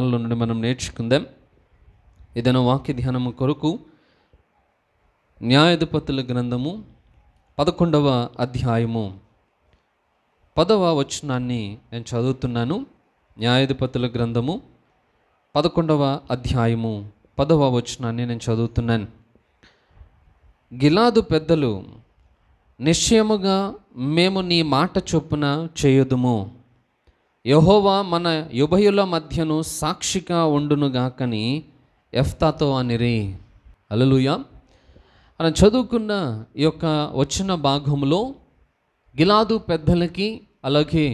లేఖనాల్లో నుండి మనం నేర్చుకుందాం ఏదైనా వాక్య ధ్యానము కొరకు న్యాయధిపతుల గ్రంథము పదకొండవ అధ్యాయము పదవ వచనాన్ని నేను చదువుతున్నాను న్యాయధిపతుల గ్రంథము పదకొండవ అధ్యాయము పదవ వచనాన్ని నేను చదువుతున్నాను గిలాదు పెద్దలు నిశ్చయముగా మేము నీ మాట చొప్పున చేయదుము యహోవా మన యుభయుల మధ్యను సాక్షిగా ఉండునుగాకని ఎఫ్తాతో అని రే అలలుయా మనం చదువుకున్న ఈ యొక్క వచ్చిన భాగంలో గిలాదు పెద్దలకి అలాగే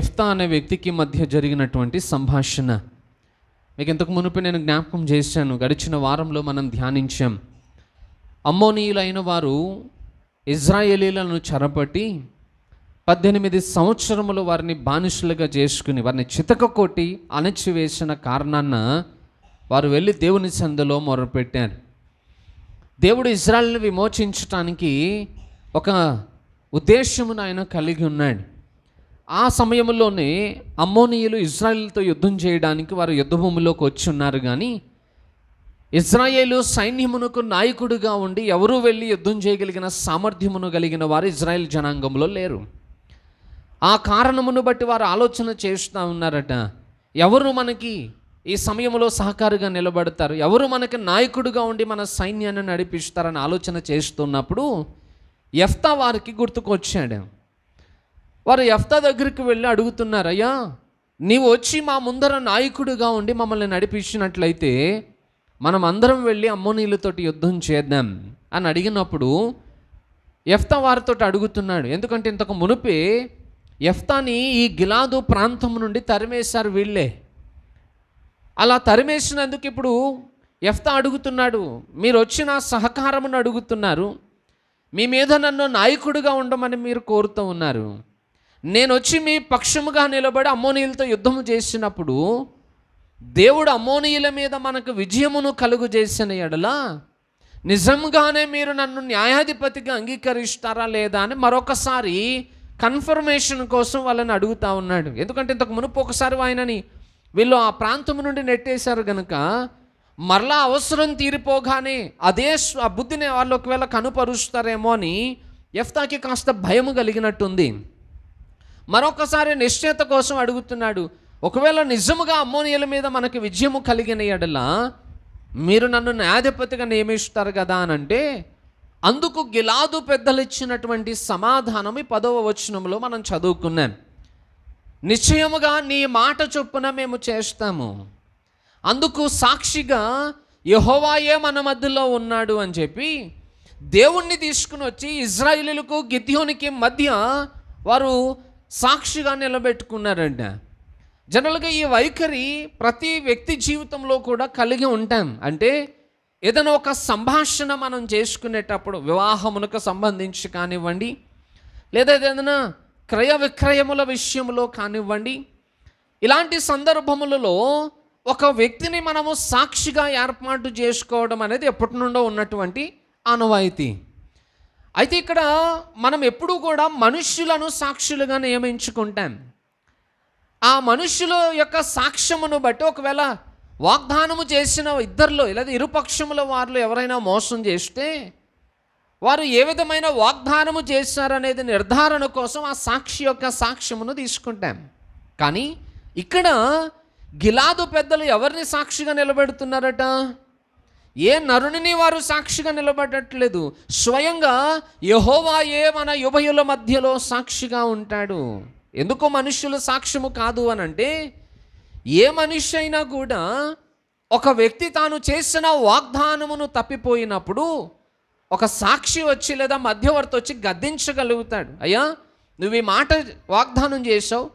ఎఫ్తా అనే వ్యక్తికి మధ్య జరిగినటువంటి సంభాషణ మీకు ఇంతకు మునిపి నేను జ్ఞాపకం చేశాను గడిచిన వారంలో మనం ధ్యానించాం అమ్మోనీయులైన వారు ఇజ్రాయేలీలను చెరపట్టి పద్దెనిమిది సంవత్సరములు వారిని బానిసులుగా చేసుకుని వారిని చితక కొట్టి అణచివేసిన కారణాన వారు వెళ్ళి దేవుని సందులో మొరపెట్టారు దేవుడు ఇజ్రాయల్ని విమోచించటానికి ఒక ఉద్దేశమును ఆయన కలిగి ఉన్నాడు ఆ సమయంలోనే అమ్మోనియులు ఇజ్రాయిల్తో యుద్ధం చేయడానికి వారు యుద్ధభూమిలోకి వచ్చి ఉన్నారు కానీ ఇజ్రాయేల్ సైన్యమునకు నాయకుడిగా ఉండి ఎవరూ వెళ్ళి యుద్ధం చేయగలిగిన సామర్థ్యమును కలిగిన వారు ఇజ్రాయెల్ జనాంగంలో లేరు ఆ కారణమును బట్టి వారు ఆలోచన చేస్తూ ఉన్నారట ఎవరు మనకి ఈ సమయంలో సహకారిగా నిలబడతారు ఎవరు మనకి నాయకుడిగా ఉండి మన సైన్యాన్ని నడిపిస్తారని ఆలోచన చేస్తున్నప్పుడు ఎఫ్తా వారికి గుర్తుకొచ్చాడు వారు ఎఫ్తా దగ్గరికి వెళ్ళి అడుగుతున్నారు అయ్యా నీవు వచ్చి మా ముందర నాయకుడిగా ఉండి మమ్మల్ని నడిపించినట్లయితే మనం అందరం వెళ్ళి అమ్మోనీలతోటి యుద్ధం చేద్దాం అని అడిగినప్పుడు ఎఫ్తా వారితో అడుగుతున్నాడు ఎందుకంటే ఇంతకు మునిపే ఎఫ్తాని ఈ గిలాదు ప్రాంతం నుండి తరిమేశారు వీళ్ళే అలా తరిమేసినందుకు ఇప్పుడు ఎఫ్తా అడుగుతున్నాడు మీరు వచ్చిన సహకారమును అడుగుతున్నారు మీ మీద నన్ను నాయకుడిగా ఉండమని మీరు కోరుతూ ఉన్నారు నేను వచ్చి మీ పక్షముగా నిలబడి అమ్మోనీయులతో యుద్ధం చేసినప్పుడు దేవుడు అమ్మోనీయుల మీద మనకు విజయమును కలుగు చేసిన ఎడల నిజంగానే మీరు నన్ను న్యాయాధిపతిగా అంగీకరిస్తారా లేదా అని మరొకసారి కన్ఫర్మేషన్ కోసం వాళ్ళని అడుగుతా ఉన్నాడు ఎందుకంటే ఇంతకు మునుపు ఒకసారి ఆయనని వీళ్ళు ఆ ప్రాంతం నుండి నెట్టేశారు కనుక మరలా అవసరం తీరిపోగానే అదే ఆ బుద్ధిని వాళ్ళు ఒకవేళ కనుపరుస్తారేమో అని ఎఫ్తాకి కాస్త భయం కలిగినట్టుంది మరొకసారి నిశ్చేత కోసం అడుగుతున్నాడు ఒకవేళ నిజముగా అమ్మోనియల మీద మనకి విజయము కలిగిన ఎడలా మీరు నన్ను న్యాయాధిపతిగా నియమిస్తారు కదా అని అంటే అందుకు గిలాదు పెద్దలు ఇచ్చినటువంటి సమాధానం ఈ పదవ వచనంలో మనం చదువుకున్నాం నిశ్చయముగా నీ మాట చొప్పున మేము చేస్తాము అందుకు సాక్షిగా యహోవాయే మన మధ్యలో ఉన్నాడు అని చెప్పి దేవుణ్ణి తీసుకుని వచ్చి ఇజ్రాయిలీలకు గిద్యోనికి మధ్య వారు సాక్షిగా నిలబెట్టుకున్నారంట జనరల్గా ఈ వైఖరి ప్రతి వ్యక్తి జీవితంలో కూడా కలిగి ఉంటాం అంటే ఏదైనా ఒక సంభాషణ మనం చేసుకునేటప్పుడు వివాహమునకు సంబంధించి కానివ్వండి లేదా ఏదైనా క్రయ విక్రయముల విషయంలో కానివ్వండి ఇలాంటి సందర్భములలో ఒక వ్యక్తిని మనము సాక్షిగా ఏర్పాటు చేసుకోవడం అనేది ఎప్పటి నుండో ఉన్నటువంటి అనువాయితీ అయితే ఇక్కడ మనం ఎప్పుడూ కూడా మనుష్యులను సాక్షులుగా నియమించుకుంటాం ఆ మనుష్యుల యొక్క సాక్ష్యమును బట్టి ఒకవేళ వాగ్దానము చేసిన ఇద్దరిలో లేదా ఇరుపక్షముల వారిలో ఎవరైనా మోసం చేస్తే వారు ఏ విధమైన వాగ్దానము చేశారనేది నిర్ధారణ కోసం ఆ సాక్షి యొక్క సాక్ష్యమును తీసుకుంటాం కానీ ఇక్కడ గిలాదు పెద్దలు ఎవరిని సాక్షిగా నిలబెడుతున్నారట ఏ నరుణిని వారు సాక్షిగా నిలబడట్లేదు స్వయంగా ఏ మన యుభయుల మధ్యలో సాక్షిగా ఉంటాడు ఎందుకు మనుష్యులు సాక్ష్యము కాదు అని అంటే ఏ మనిషి అయినా కూడా ఒక వ్యక్తి తాను చేసిన వాగ్దానమును తప్పిపోయినప్పుడు ఒక సాక్షి వచ్చి లేదా మధ్యవర్తి వచ్చి గద్దించగలుగుతాడు అయ్యా నువ్వు ఈ మాట వాగ్దానం చేసావు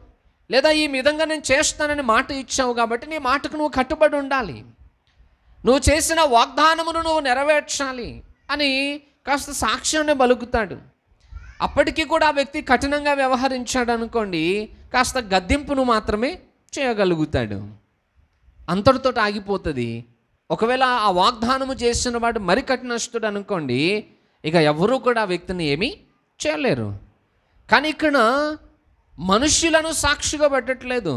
లేదా ఈ విధంగా నేను చేస్తానని మాట ఇచ్చావు కాబట్టి నీ మాటకు నువ్వు కట్టుబడి ఉండాలి నువ్వు చేసిన వాగ్దానమును నువ్వు నెరవేర్చాలి అని కాస్త సాక్ష్యాన్ని బలుకుతాడు అప్పటికీ కూడా ఆ వ్యక్తి కఠినంగా వ్యవహరించాడు అనుకోండి కాస్త గద్దింపును మాత్రమే చేయగలుగుతాడు అంతటితో ఆగిపోతుంది ఒకవేళ ఆ వాగ్దానము చేసిన వాడు మరి కఠినస్తుడు అనుకోండి ఇక ఎవరూ కూడా ఆ వ్యక్తిని ఏమీ చేయలేరు కానీ ఇక్కడ మనుష్యులను సాక్షిగా పెట్టట్లేదు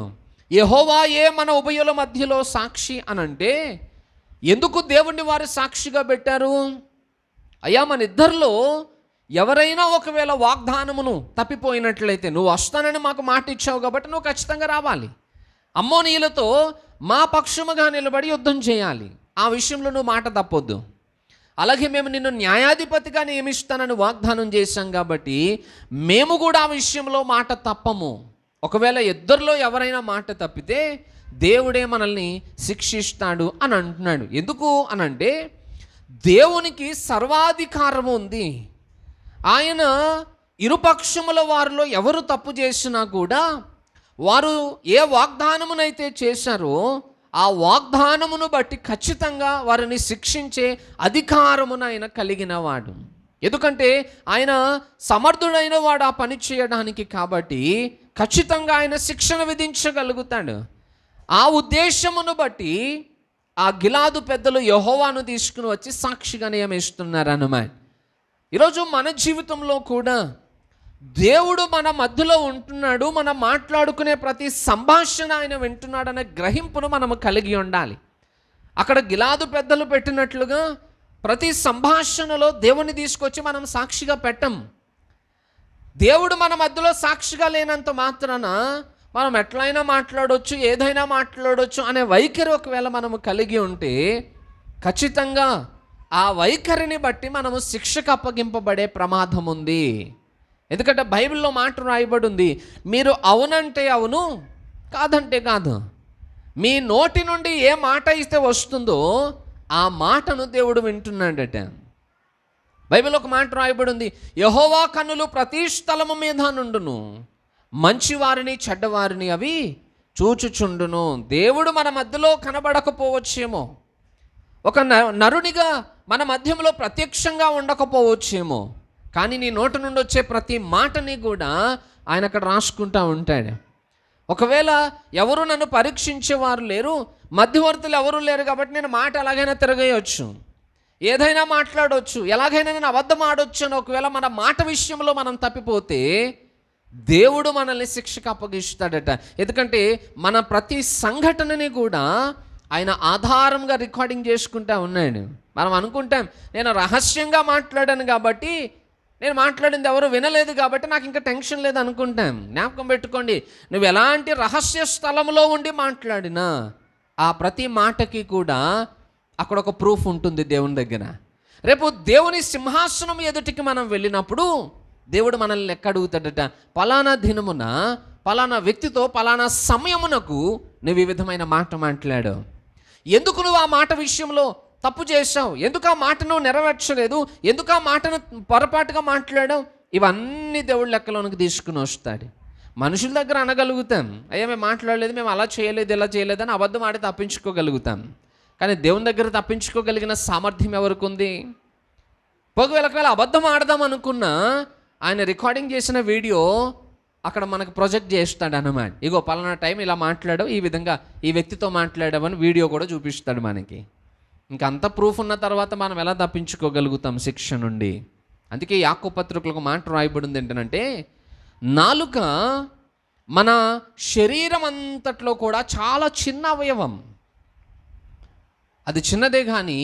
ఏ మన ఉభయుల మధ్యలో సాక్షి అనంటే ఎందుకు దేవుణ్ణి వారు సాక్షిగా పెట్టారు అయ్యా మన ఇద్దరిలో ఎవరైనా ఒకవేళ వాగ్దానమును తప్పిపోయినట్లయితే నువ్వు వస్తానని మాకు మాట ఇచ్చావు కాబట్టి నువ్వు ఖచ్చితంగా రావాలి అమ్మోనీయులతో మా పక్షముగా నిలబడి యుద్ధం చేయాలి ఆ విషయంలో నువ్వు మాట తప్పొద్దు అలాగే మేము నిన్ను న్యాయాధిపతిగా నియమిస్తానని వాగ్దానం చేశాం కాబట్టి మేము కూడా ఆ విషయంలో మాట తప్పము ఒకవేళ ఇద్దరిలో ఎవరైనా మాట తప్పితే దేవుడే మనల్ని శిక్షిస్తాడు అని అంటున్నాడు ఎందుకు అనంటే దేవునికి సర్వాధికారం ఉంది ఆయన ఇరుపక్షముల వారిలో ఎవరు తప్పు చేసినా కూడా వారు ఏ వాగ్దానమునైతే చేశారో ఆ వాగ్దానమును బట్టి ఖచ్చితంగా వారిని శిక్షించే అధికారమును ఆయన కలిగిన వాడు ఎందుకంటే ఆయన సమర్థుడైన వాడు ఆ పని చేయడానికి కాబట్టి ఖచ్చితంగా ఆయన శిక్షణ విధించగలుగుతాడు ఆ ఉద్దేశమును బట్టి ఆ గిలాదు పెద్దలు యహోవాను తీసుకుని వచ్చి సాక్షిగా నియమిస్తున్నారు అనుమాన్ ఈరోజు మన జీవితంలో కూడా దేవుడు మన మధ్యలో ఉంటున్నాడు మనం మాట్లాడుకునే ప్రతి సంభాషణ ఆయన వింటున్నాడనే గ్రహింపును మనము కలిగి ఉండాలి అక్కడ గిలాదు పెద్దలు పెట్టినట్లుగా ప్రతి సంభాషణలో దేవుని తీసుకొచ్చి మనం సాక్షిగా పెట్టం దేవుడు మన మధ్యలో సాక్షిగా లేనంత మాత్రాన మనం ఎట్లయినా మాట్లాడవచ్చు ఏదైనా మాట్లాడవచ్చు అనే వైఖరి ఒకవేళ మనము కలిగి ఉంటే ఖచ్చితంగా ఆ వైఖరిని బట్టి మనము శిక్షకు అప్పగింపబడే ప్రమాదం ఉంది ఎందుకంటే బైబిల్లో మాట రాయబడి ఉంది మీరు అవునంటే అవును కాదంటే కాదు మీ నోటి నుండి ఏ మాట ఇస్తే వస్తుందో ఆ మాటను దేవుడు వింటున్నాడట బైబిల్ ఒక మాట రాయబడి ఉంది యహోవా కన్నులు ప్రతి స్థలము మీద నుండును మంచివారిని చెడ్డవారిని అవి చూచుచుండును దేవుడు మన మధ్యలో కనబడకపోవచ్చేమో ఒక నరునిగా మన మధ్యంలో ప్రత్యక్షంగా ఉండకపోవచ్చేమో కానీ నీ నోటి నుండి వచ్చే ప్రతి మాటని కూడా ఆయన అక్కడ రాసుకుంటా ఉంటాడు ఒకవేళ ఎవరు నన్ను పరీక్షించేవారు లేరు మధ్యవర్తులు ఎవరు లేరు కాబట్టి నేను మాట ఎలాగైనా తిరగేయచ్చు ఏదైనా మాట్లాడవచ్చు ఎలాగైనా నేను అబద్ధం ఆడొచ్చు అని ఒకవేళ మన మాట విషయంలో మనం తప్పిపోతే దేవుడు మనల్ని శిక్షకు అప్పగిస్తాడట ఎందుకంటే మన ప్రతి సంఘటనని కూడా ఆయన ఆధారంగా రికార్డింగ్ చేసుకుంటా ఉన్నాడు మనం అనుకుంటాం నేను రహస్యంగా మాట్లాడాను కాబట్టి నేను మాట్లాడింది ఎవరు వినలేదు కాబట్టి నాకు ఇంకా టెన్షన్ లేదు అనుకుంటాను జ్ఞాపకం పెట్టుకోండి నువ్వు ఎలాంటి రహస్య స్థలంలో ఉండి మాట్లాడినా ఆ ప్రతి మాటకి కూడా అక్కడ ఒక ప్రూఫ్ ఉంటుంది దేవుని దగ్గర రేపు దేవుని సింహాసనం ఎదుటికి మనం వెళ్ళినప్పుడు దేవుడు మనల్ని లెక్క అడుగుతాడట పలానా దినమున పలానా వ్యక్తితో పలానా సమయమునకు నువ్వు ఈ విధమైన మాట మాట్లాడావు ఎందుకు నువ్వు ఆ మాట విషయంలో తప్పు చేశావు ఎందుకు ఆ మాటను నెరవేర్చలేదు ఎందుకు ఆ మాటను పొరపాటుగా మాట్లాడావు ఇవన్నీ దేవుడి లెక్కలోనికి తీసుకుని వస్తాడు మనుషుల దగ్గర అనగలుగుతాం అయ్యా మేము మాట్లాడలేదు మేము అలా చేయలేదు ఇలా చేయలేదు అని అబద్ధం ఆడి తప్పించుకోగలుగుతాం కానీ దేవుని దగ్గర తప్పించుకోగలిగిన సామర్థ్యం ఎవరికి ఉంది ఒకవేళ అబద్ధం ఆడదాం అనుకున్నా ఆయన రికార్డింగ్ చేసిన వీడియో అక్కడ మనకు ప్రొజెక్ట్ చేస్తాడు అనమాట ఇగో పలానా టైం ఇలా మాట్లాడావు ఈ విధంగా ఈ వ్యక్తితో మాట్లాడమని వీడియో కూడా చూపిస్తాడు మనకి ఇంకంత ప్రూఫ్ ఉన్న తర్వాత మనం ఎలా తప్పించుకోగలుగుతాం శిక్ష నుండి అందుకే యాకో ఒక మాట రాయబడింది ఏంటంటే నాలుక మన శరీరం అంతట్లో కూడా చాలా చిన్న అవయవం అది చిన్నదే కానీ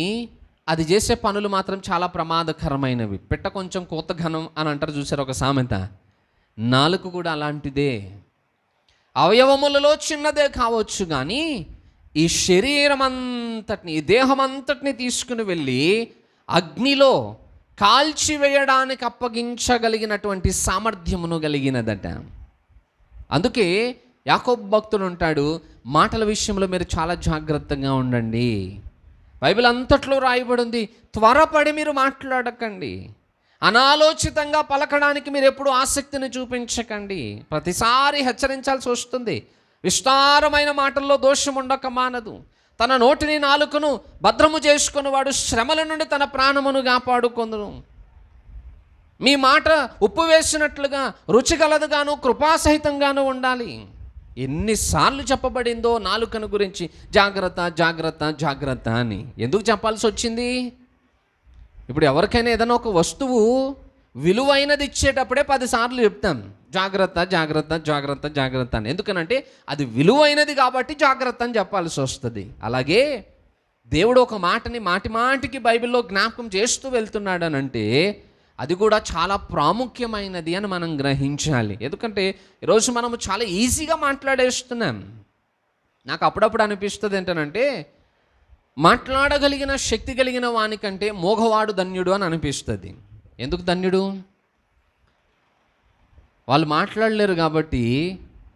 అది చేసే పనులు మాత్రం చాలా ప్రమాదకరమైనవి పెట్ట కొంచెం కోత ఘనం అని అంటారు చూసారు ఒక సామెత నాలుక కూడా అలాంటిదే అవయవములలో చిన్నదే కావచ్చు కానీ ఈ శరీరం అంతటిని ఈ దేహం అంతటిని తీసుకుని వెళ్ళి అగ్నిలో కాల్చివేయడానికి అప్పగించగలిగినటువంటి సామర్థ్యమును కలిగినదట అందుకే యాకోబ్ భక్తుడు ఉంటాడు మాటల విషయంలో మీరు చాలా జాగ్రత్తగా ఉండండి బైబిల్ అంతట్లో రాయబడింది త్వరపడి మీరు మాట్లాడకండి అనాలోచితంగా పలకడానికి మీరు ఎప్పుడు ఆసక్తిని చూపించకండి ప్రతిసారి హెచ్చరించాల్సి వస్తుంది విస్తారమైన మాటల్లో దోషం ఉండక మానదు తన నోటిని నాలుకను భద్రము వాడు శ్రమల నుండి తన ప్రాణమును కాపాడుకొందును మీ మాట ఉప్పు వేసినట్లుగా రుచిగలదుగాను కృపాసహితంగాను ఉండాలి ఎన్నిసార్లు చెప్పబడిందో నాలుకను గురించి జాగ్రత్త జాగ్రత్త జాగ్రత్త అని ఎందుకు చెప్పాల్సి వచ్చింది ఇప్పుడు ఎవరికైనా ఏదైనా ఒక వస్తువు విలువైనది ఇచ్చేటప్పుడే పదిసార్లు చెప్తాం జాగ్రత్త జాగ్రత్త జాగ్రత్త జాగ్రత్త అని ఎందుకనంటే అది విలువైనది కాబట్టి జాగ్రత్త అని చెప్పాల్సి వస్తుంది అలాగే దేవుడు ఒక మాటని మాటి మాటికి బైబిల్లో జ్ఞాపకం చేస్తూ వెళ్తున్నాడనంటే అది కూడా చాలా ప్రాముఖ్యమైనది అని మనం గ్రహించాలి ఎందుకంటే ఈరోజు మనము చాలా ఈజీగా మాట్లాడేస్తున్నాం నాకు అప్పుడప్పుడు అనిపిస్తుంది ఏంటనంటే మాట్లాడగలిగిన శక్తి కలిగిన వానికంటే మోగవాడు ధన్యుడు అని అనిపిస్తుంది ఎందుకు ధన్యుడు వాళ్ళు మాట్లాడలేరు కాబట్టి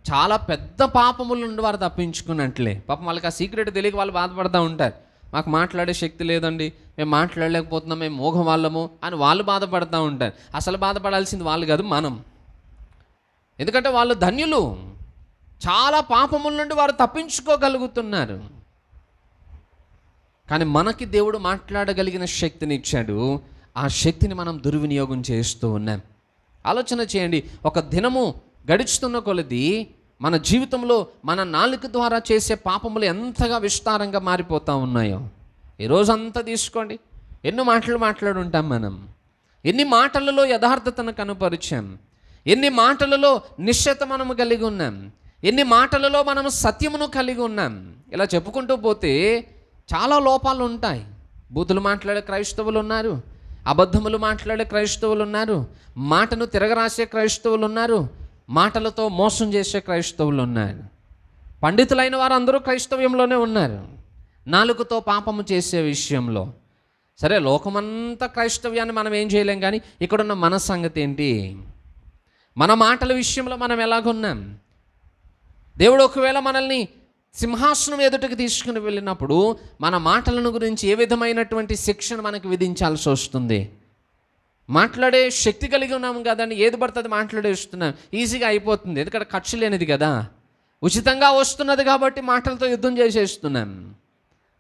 చాలా పెద్ద పాపములు నుండి వారు తప్పించుకున్నట్లే పాపం వాళ్ళకి ఆ సీక్రెట్ తెలియక వాళ్ళు బాధపడుతూ ఉంటారు మాకు మాట్లాడే శక్తి లేదండి మేము మాట్లాడలేకపోతున్నాం మేము మోగం వాళ్ళము అని వాళ్ళు బాధపడుతూ ఉంటారు అసలు బాధపడాల్సింది వాళ్ళు కాదు మనం ఎందుకంటే వాళ్ళు ధన్యులు చాలా పాపముల నుండి వారు తప్పించుకోగలుగుతున్నారు కానీ మనకి దేవుడు మాట్లాడగలిగిన శక్తిని ఇచ్చాడు ఆ శక్తిని మనం దుర్వినియోగం చేస్తూ ఉన్నాం ఆలోచన చేయండి ఒక దినము గడుచుతున్న కొలది మన జీవితంలో మన నాలుక ద్వారా చేసే పాపములు ఎంతగా విస్తారంగా మారిపోతూ ఉన్నాయో ఈరోజు అంతా తీసుకోండి ఎన్ని మాటలు మాట్లాడుంటాం మనం ఎన్ని మాటలలో యథార్థతను కనుపరిచాం ఎన్ని మాటలలో నిశ్చత మనము కలిగి ఉన్నాం ఎన్ని మాటలలో మనము సత్యమును కలిగి ఉన్నాం ఇలా చెప్పుకుంటూ పోతే చాలా లోపాలు ఉంటాయి బూతులు మాట్లాడే క్రైస్తవులు ఉన్నారు అబద్ధములు మాట్లాడే క్రైస్తవులు ఉన్నారు మాటను తిరగరాసే క్రైస్తవులు ఉన్నారు మాటలతో మోసం చేసే క్రైస్తవులు ఉన్నారు పండితులైన వారు అందరూ క్రైస్తవ్యంలోనే ఉన్నారు నాలుగుతో పాపము చేసే విషయంలో సరే లోకమంతా క్రైస్తవ్యాన్ని మనం ఏం చేయలేం కానీ ఇక్కడున్న మన సంగతి ఏంటి మన మాటల విషయంలో మనం ఎలాగున్నాం దేవుడు ఒకవేళ మనల్ని సింహాసనం ఎదుటకు తీసుకుని వెళ్ళినప్పుడు మన మాటలను గురించి ఏ విధమైనటువంటి శిక్షణ మనకు విధించాల్సి వస్తుంది మాట్లాడే శక్తి కలిగి ఉన్నాము కదండి ఏది పడుతుంది వస్తున్నాం ఈజీగా అయిపోతుంది ఎందుకంటే ఖర్చు లేనిది కదా ఉచితంగా వస్తున్నది కాబట్టి మాటలతో యుద్ధం చేసేస్తున్నాం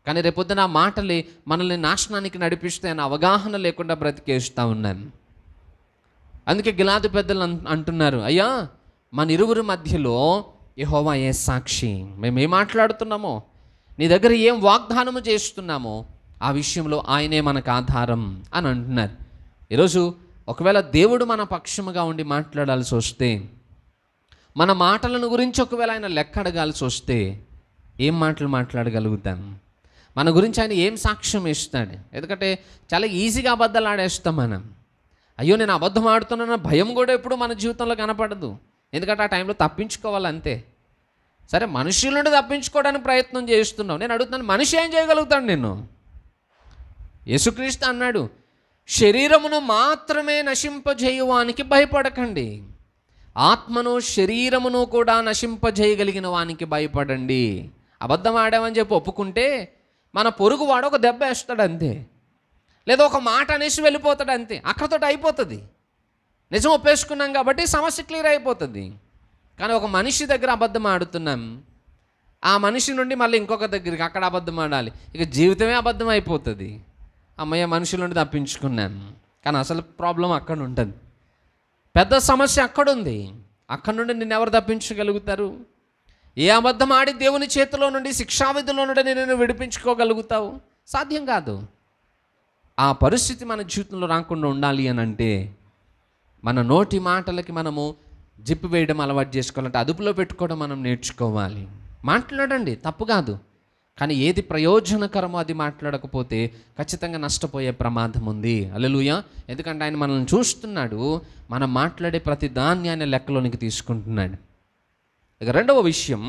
కానీ రేపొద్దున ఆ మాటలు మనల్ని నాశనానికి నడిపిస్తే అని అవగాహన లేకుండా బ్రతికేస్తూ ఉన్నాం అందుకే గిలాదు పెద్దలు అంటున్నారు అయ్యా మన ఇరువురి మధ్యలో యహోవా ఏ సాక్షి మేము ఏం మాట్లాడుతున్నామో నీ దగ్గర ఏం వాగ్దానము చేస్తున్నామో ఆ విషయంలో ఆయనే మనకు ఆధారం అని అంటున్నారు ఈరోజు ఒకవేళ దేవుడు మన పక్షముగా ఉండి మాట్లాడాల్సి వస్తే మన మాటలను గురించి ఒకవేళ ఆయన లెక్క అడగాల్సి వస్తే ఏం మాటలు మాట్లాడగలుగుతాం మన గురించి ఆయన ఏం సాక్ష్యం ఇస్తాడు ఎందుకంటే చాలా ఈజీగా అబద్ధాలు ఆడేస్తాం మనం అయ్యో నేను అబద్ధం ఆడుతున్నాన భయం కూడా ఎప్పుడు మన జీవితంలో కనపడదు ఎందుకంటే ఆ టైంలో తప్పించుకోవాలి అంతే సరే మనుషుల నుండి తప్పించుకోవడానికి ప్రయత్నం చేస్తున్నావు నేను అడుగుతున్నాను మనిషి ఏం చేయగలుగుతాడు నేను యేసుక్రీస్తు అన్నాడు శరీరమును మాత్రమే నశింపజేయువానికి భయపడకండి ఆత్మను శరీరమును కూడా నశింపజేయగలిగిన వానికి భయపడండి అబద్ధం ఆడామని చెప్పి ఒప్పుకుంటే మన వాడు ఒక దెబ్బ వేస్తాడు అంతే లేదా ఒక మాట అనేసి వెళ్ళిపోతాడు అంతే అక్కడతోటి అయిపోతుంది నిజం ఒప్పేసుకున్నాం కాబట్టి సమస్య క్లియర్ అయిపోతుంది కానీ ఒక మనిషి దగ్గర అబద్ధం ఆడుతున్నాం ఆ మనిషి నుండి మళ్ళీ ఇంకొక దగ్గరికి అక్కడ అబద్ధం ఆడాలి ఇక జీవితమే అబద్ధం అయిపోతుంది అమ్మయ్య మనుషుల నుండి తప్పించుకున్నాం కానీ అసలు ప్రాబ్లం అక్కడ ఉంటుంది పెద్ద సమస్య అక్కడుంది అక్కడ నుండి నిన్ను ఎవరు తప్పించగలుగుతారు ఏ అబద్ధం ఆడి దేవుని చేతిలో నుండి శిక్షావిధిలో నుండి నేను విడిపించుకోగలుగుతావు సాధ్యం కాదు ఆ పరిస్థితి మన జీవితంలో రాకుండా ఉండాలి అని అంటే మన నోటి మాటలకి మనము జిప్పు వేయడం అలవాటు చేసుకోవాలంటే అదుపులో పెట్టుకోవడం మనం నేర్చుకోవాలి మాట్లాడండి తప్పు కాదు కానీ ఏది ప్రయోజనకరమో అది మాట్లాడకపోతే ఖచ్చితంగా నష్టపోయే ప్రమాదం ఉంది అలలుయ ఎందుకంటే ఆయన మనల్ని చూస్తున్నాడు మనం మాట్లాడే ప్రతి దాన్ని ఆయన లెక్కలోనికి తీసుకుంటున్నాడు ఇక రెండవ విషయం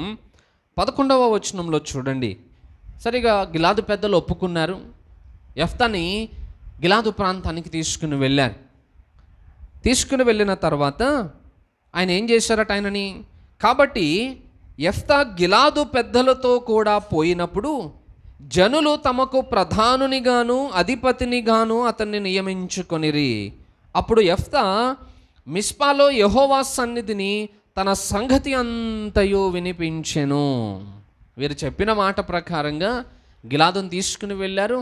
పదకొండవ వచనంలో చూడండి సరిగా గిలాదు పెద్దలు ఒప్పుకున్నారు ఎఫ్తాని గిలాదు ప్రాంతానికి తీసుకుని వెళ్ళారు తీసుకుని వెళ్ళిన తర్వాత ఆయన ఏం చేశారట ఆయనని కాబట్టి ఎఫ్తా గిలాదు పెద్దలతో కూడా పోయినప్పుడు జనులు తమకు ప్రధానునిగాను అధిపతినిగాను అతన్ని నియమించుకొనిరి అప్పుడు ఎఫ్తా మిస్పాలో యహోవా సన్నిధిని తన సంగతి అంతయు వినిపించెను వీరు చెప్పిన మాట ప్రకారంగా గిలాదును తీసుకుని వెళ్ళారు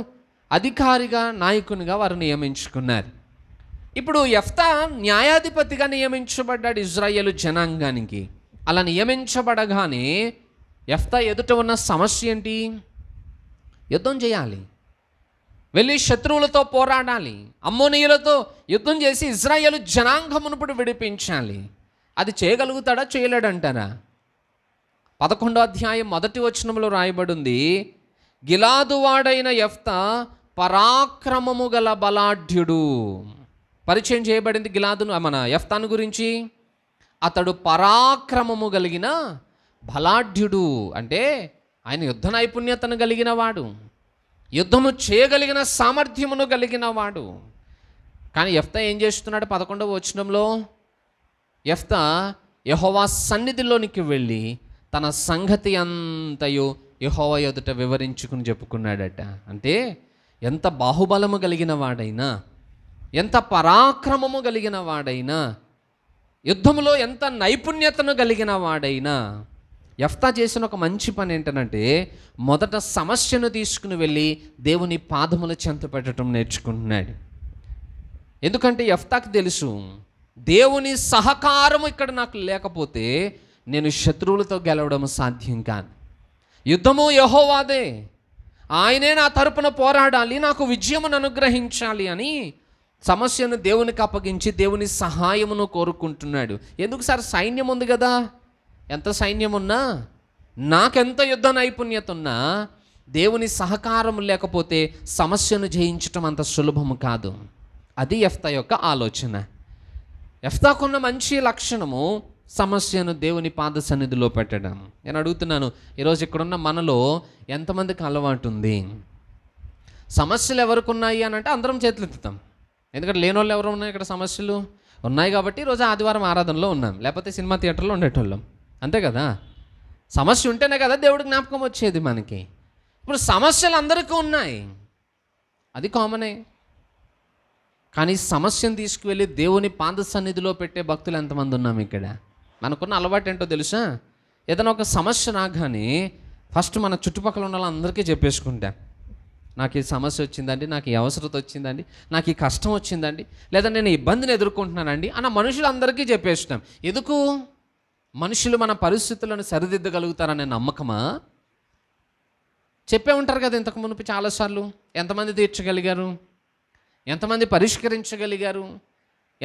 అధికారిగా నాయకునిగా వారు నియమించుకున్నారు ఇప్పుడు ఎఫ్తా న్యాయాధిపతిగా నియమించబడ్డాడు ఇజ్రాయేల్ జనాంగానికి అలా నియమించబడగానే ఎఫ్తా ఎదుట ఉన్న సమస్య ఏంటి యుద్ధం చేయాలి వెళ్ళి శత్రువులతో పోరాడాలి అమ్మోనీయులతో యుద్ధం చేసి ఇజ్రాయేల్ జనాంగమునప్పుడు విడిపించాలి అది చేయగలుగుతాడా చేయలేడంటారా పదకొండో అధ్యాయం మొదటి వచనంలో రాయబడింది గిలాదువాడైన ఎఫ్త పరాక్రమము గల బలాఢ్యుడు పరిచయం చేయబడింది గిలాదును మన ఎఫ్తాను గురించి అతడు పరాక్రమము కలిగిన బలాఢ్యుడు అంటే ఆయన యుద్ధ నైపుణ్యతను కలిగిన వాడు యుద్ధము చేయగలిగిన సామర్థ్యమును కలిగిన వాడు కానీ ఎఫ్తా ఏం చేస్తున్నాడు పదకొండవ వచనంలో ఎఫ్తా యహోవా సన్నిధిలోనికి వెళ్ళి తన సంగతి అంతయు యహోవా ఎదుట వివరించుకుని చెప్పుకున్నాడట అంటే ఎంత బాహుబలము కలిగిన వాడైనా ఎంత పరాక్రమము కలిగిన వాడైనా యుద్ధంలో ఎంత నైపుణ్యతను కలిగిన వాడైనా ఎఫ్తా చేసిన ఒక మంచి పని ఏంటనంటే మొదట సమస్యను తీసుకుని వెళ్ళి దేవుని పాదముల చెంత పెట్టడం నేర్చుకుంటున్నాడు ఎందుకంటే ఎఫ్తాకు తెలుసు దేవుని సహకారం ఇక్కడ నాకు లేకపోతే నేను శత్రువులతో గెలవడం సాధ్యం కాదు యుద్ధము యహోవాదే ఆయనే నా తరపున పోరాడాలి నాకు విజయమును అనుగ్రహించాలి అని సమస్యను దేవునికి అప్పగించి దేవుని సహాయమును కోరుకుంటున్నాడు ఎందుకు సార్ సైన్యం ఉంది కదా ఎంత సైన్యం ఉన్నా నాకెంత యుద్ధ నైపుణ్యత ఉన్నా దేవుని సహకారం లేకపోతే సమస్యను జయించటం అంత సులభం కాదు అది ఎఫ్తా యొక్క ఆలోచన ఎఫ్తాకున్న మంచి లక్షణము సమస్యను దేవుని పాద సన్నిధిలో పెట్టడం నేను అడుగుతున్నాను ఈరోజు ఇక్కడున్న మనలో ఎంతమందికి అలవాటు ఉంది సమస్యలు ఎవరికి ఉన్నాయి అని అంటే అందరం చేతులెత్తుతాం ఎందుకంటే లేని వాళ్ళు ఎవరు ఉన్నాయి ఇక్కడ సమస్యలు ఉన్నాయి కాబట్టి రోజు ఆదివారం ఆరాధనలో ఉన్నాం లేకపోతే సినిమా థియేటర్లో ఉండేటోళ్ళం అంతే కదా సమస్య ఉంటేనే కదా దేవుడి జ్ఞాపకం వచ్చేది మనకి ఇప్పుడు సమస్యలు అందరికీ ఉన్నాయి అది కామనే కానీ సమస్యను తీసుకువెళ్ళి దేవుని పాద సన్నిధిలో పెట్టే భక్తులు ఎంతమంది ఉన్నాం ఇక్కడ మనకున్న అలవాటు ఏంటో తెలుసా ఏదైనా ఒక సమస్య రాగానే ఫస్ట్ మన చుట్టుపక్కల ఉన్న వాళ్ళందరికీ చెప్పేసుకుంటాం నాకు ఈ సమస్య వచ్చిందండి నాకు ఈ అవసరత వచ్చిందండి నాకు ఈ కష్టం వచ్చిందండి లేదా నేను ఇబ్బందిని ఎదుర్కొంటున్నానండి అన్న మనుషులందరికీ చెప్పేసినాం ఎందుకు మనుషులు మన పరిస్థితులను సరిదిద్దగలుగుతారనే నమ్మకమా చెప్పే ఉంటారు కదా ఇంతకు మునుపు చాలాసార్లు ఎంతమంది తీర్చగలిగారు ఎంతమంది పరిష్కరించగలిగారు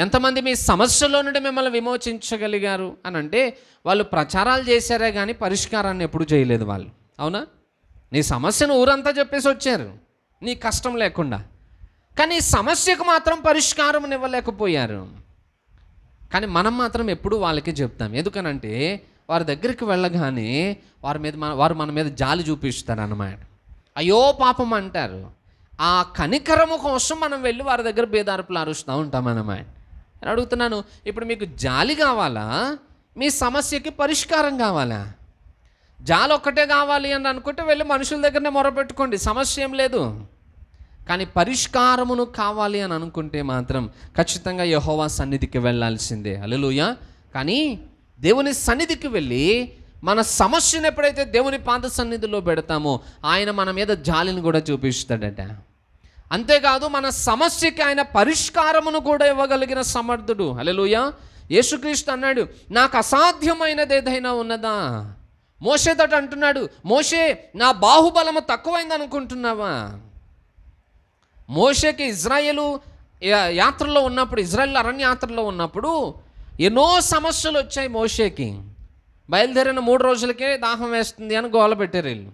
ఎంతమంది మీ సమస్యలో నుండి మిమ్మల్ని విమోచించగలిగారు అని అంటే వాళ్ళు ప్రచారాలు చేశారే కానీ పరిష్కారాన్ని ఎప్పుడు చేయలేదు వాళ్ళు అవునా నీ సమస్యను ఊరంతా చెప్పేసి వచ్చారు నీ కష్టం లేకుండా కానీ సమస్యకు మాత్రం పరిష్కారం ఇవ్వలేకపోయారు కానీ మనం మాత్రం ఎప్పుడు వాళ్ళకి చెప్తాం ఎందుకనంటే వారి దగ్గరికి వెళ్ళగానే వారి మీద మన వారు మన మీద జాలి చూపిస్తారు అన్నమాట అయ్యో పాపం అంటారు ఆ కనికరము కోసం మనం వెళ్ళి వారి దగ్గర బేదార్పులు ఆరుస్తూ ఉంటాం అన్నమాట నేను అడుగుతున్నాను ఇప్పుడు మీకు జాలి కావాలా మీ సమస్యకి పరిష్కారం కావాలా జాల ఒక్కటే కావాలి అని అనుకుంటే వెళ్ళి మనుషుల దగ్గరనే మొరపెట్టుకోండి సమస్య ఏం లేదు కానీ పరిష్కారమును కావాలి అని అనుకుంటే మాత్రం ఖచ్చితంగా యహోవా సన్నిధికి వెళ్ళాల్సిందే అలలుయ కానీ దేవుని సన్నిధికి వెళ్ళి మన సమస్యను ఎప్పుడైతే దేవుని పాద సన్నిధిలో పెడతామో ఆయన మన మీద జాలిని కూడా చూపిస్తాడట అంతేకాదు మన సమస్యకి ఆయన పరిష్కారమును కూడా ఇవ్వగలిగిన సమర్థుడు అలెలుయ యేసుక్రీస్తు అన్నాడు నాకు అసాధ్యమైనది ఏదైనా ఉన్నదా మోసేతోటి అంటున్నాడు మోషే నా బాహుబలము తక్కువైంది అనుకుంటున్నావా మోషేకి ఇజ్రాయేలు యాత్రలో ఉన్నప్పుడు ఇజ్రాయెల్ అరణ్యాత్రలో ఉన్నప్పుడు ఎన్నో సమస్యలు వచ్చాయి మోషేకి బయలుదేరిన మూడు రోజులకే దాహం వేస్తుంది అని గోల పెట్టారు వీళ్ళు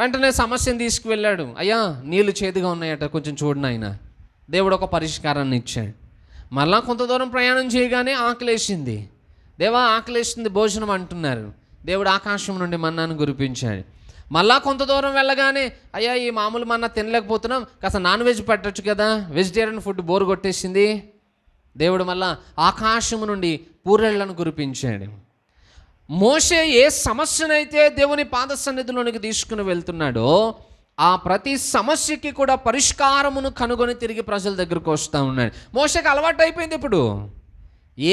వెంటనే సమస్యను తీసుకువెళ్ళాడు అయ్యా నీళ్లు చేదుగా ఉన్నాయట కొంచెం చూడండి ఆయన దేవుడు ఒక పరిష్కారాన్ని ఇచ్చాడు మళ్ళా కొంత దూరం ప్రయాణం చేయగానే ఆకలేసింది దేవా ఆకలిస్తుంది భోజనం అంటున్నారు దేవుడు ఆకాశం నుండి మన్నాను కురిపించాడు మళ్ళా కొంత దూరం వెళ్ళగానే అయ్యా ఈ మామూలు మన్నా తినలేకపోతున్నాం కాస్త నాన్ వెజ్ పెట్టచ్చు కదా వెజిటేరియన్ ఫుడ్ బోర్ కొట్టేసింది దేవుడు మళ్ళా ఆకాశము నుండి పూరెళ్లను కురిపించాడు మోసే ఏ సమస్యనైతే దేవుని పాద సన్నిధిలోనికి తీసుకుని వెళ్తున్నాడో ఆ ప్రతి సమస్యకి కూడా పరిష్కారమును కనుగొని తిరిగి ప్రజల దగ్గరకు వస్తూ ఉన్నాడు మోసకి అలవాటు అయిపోయింది ఇప్పుడు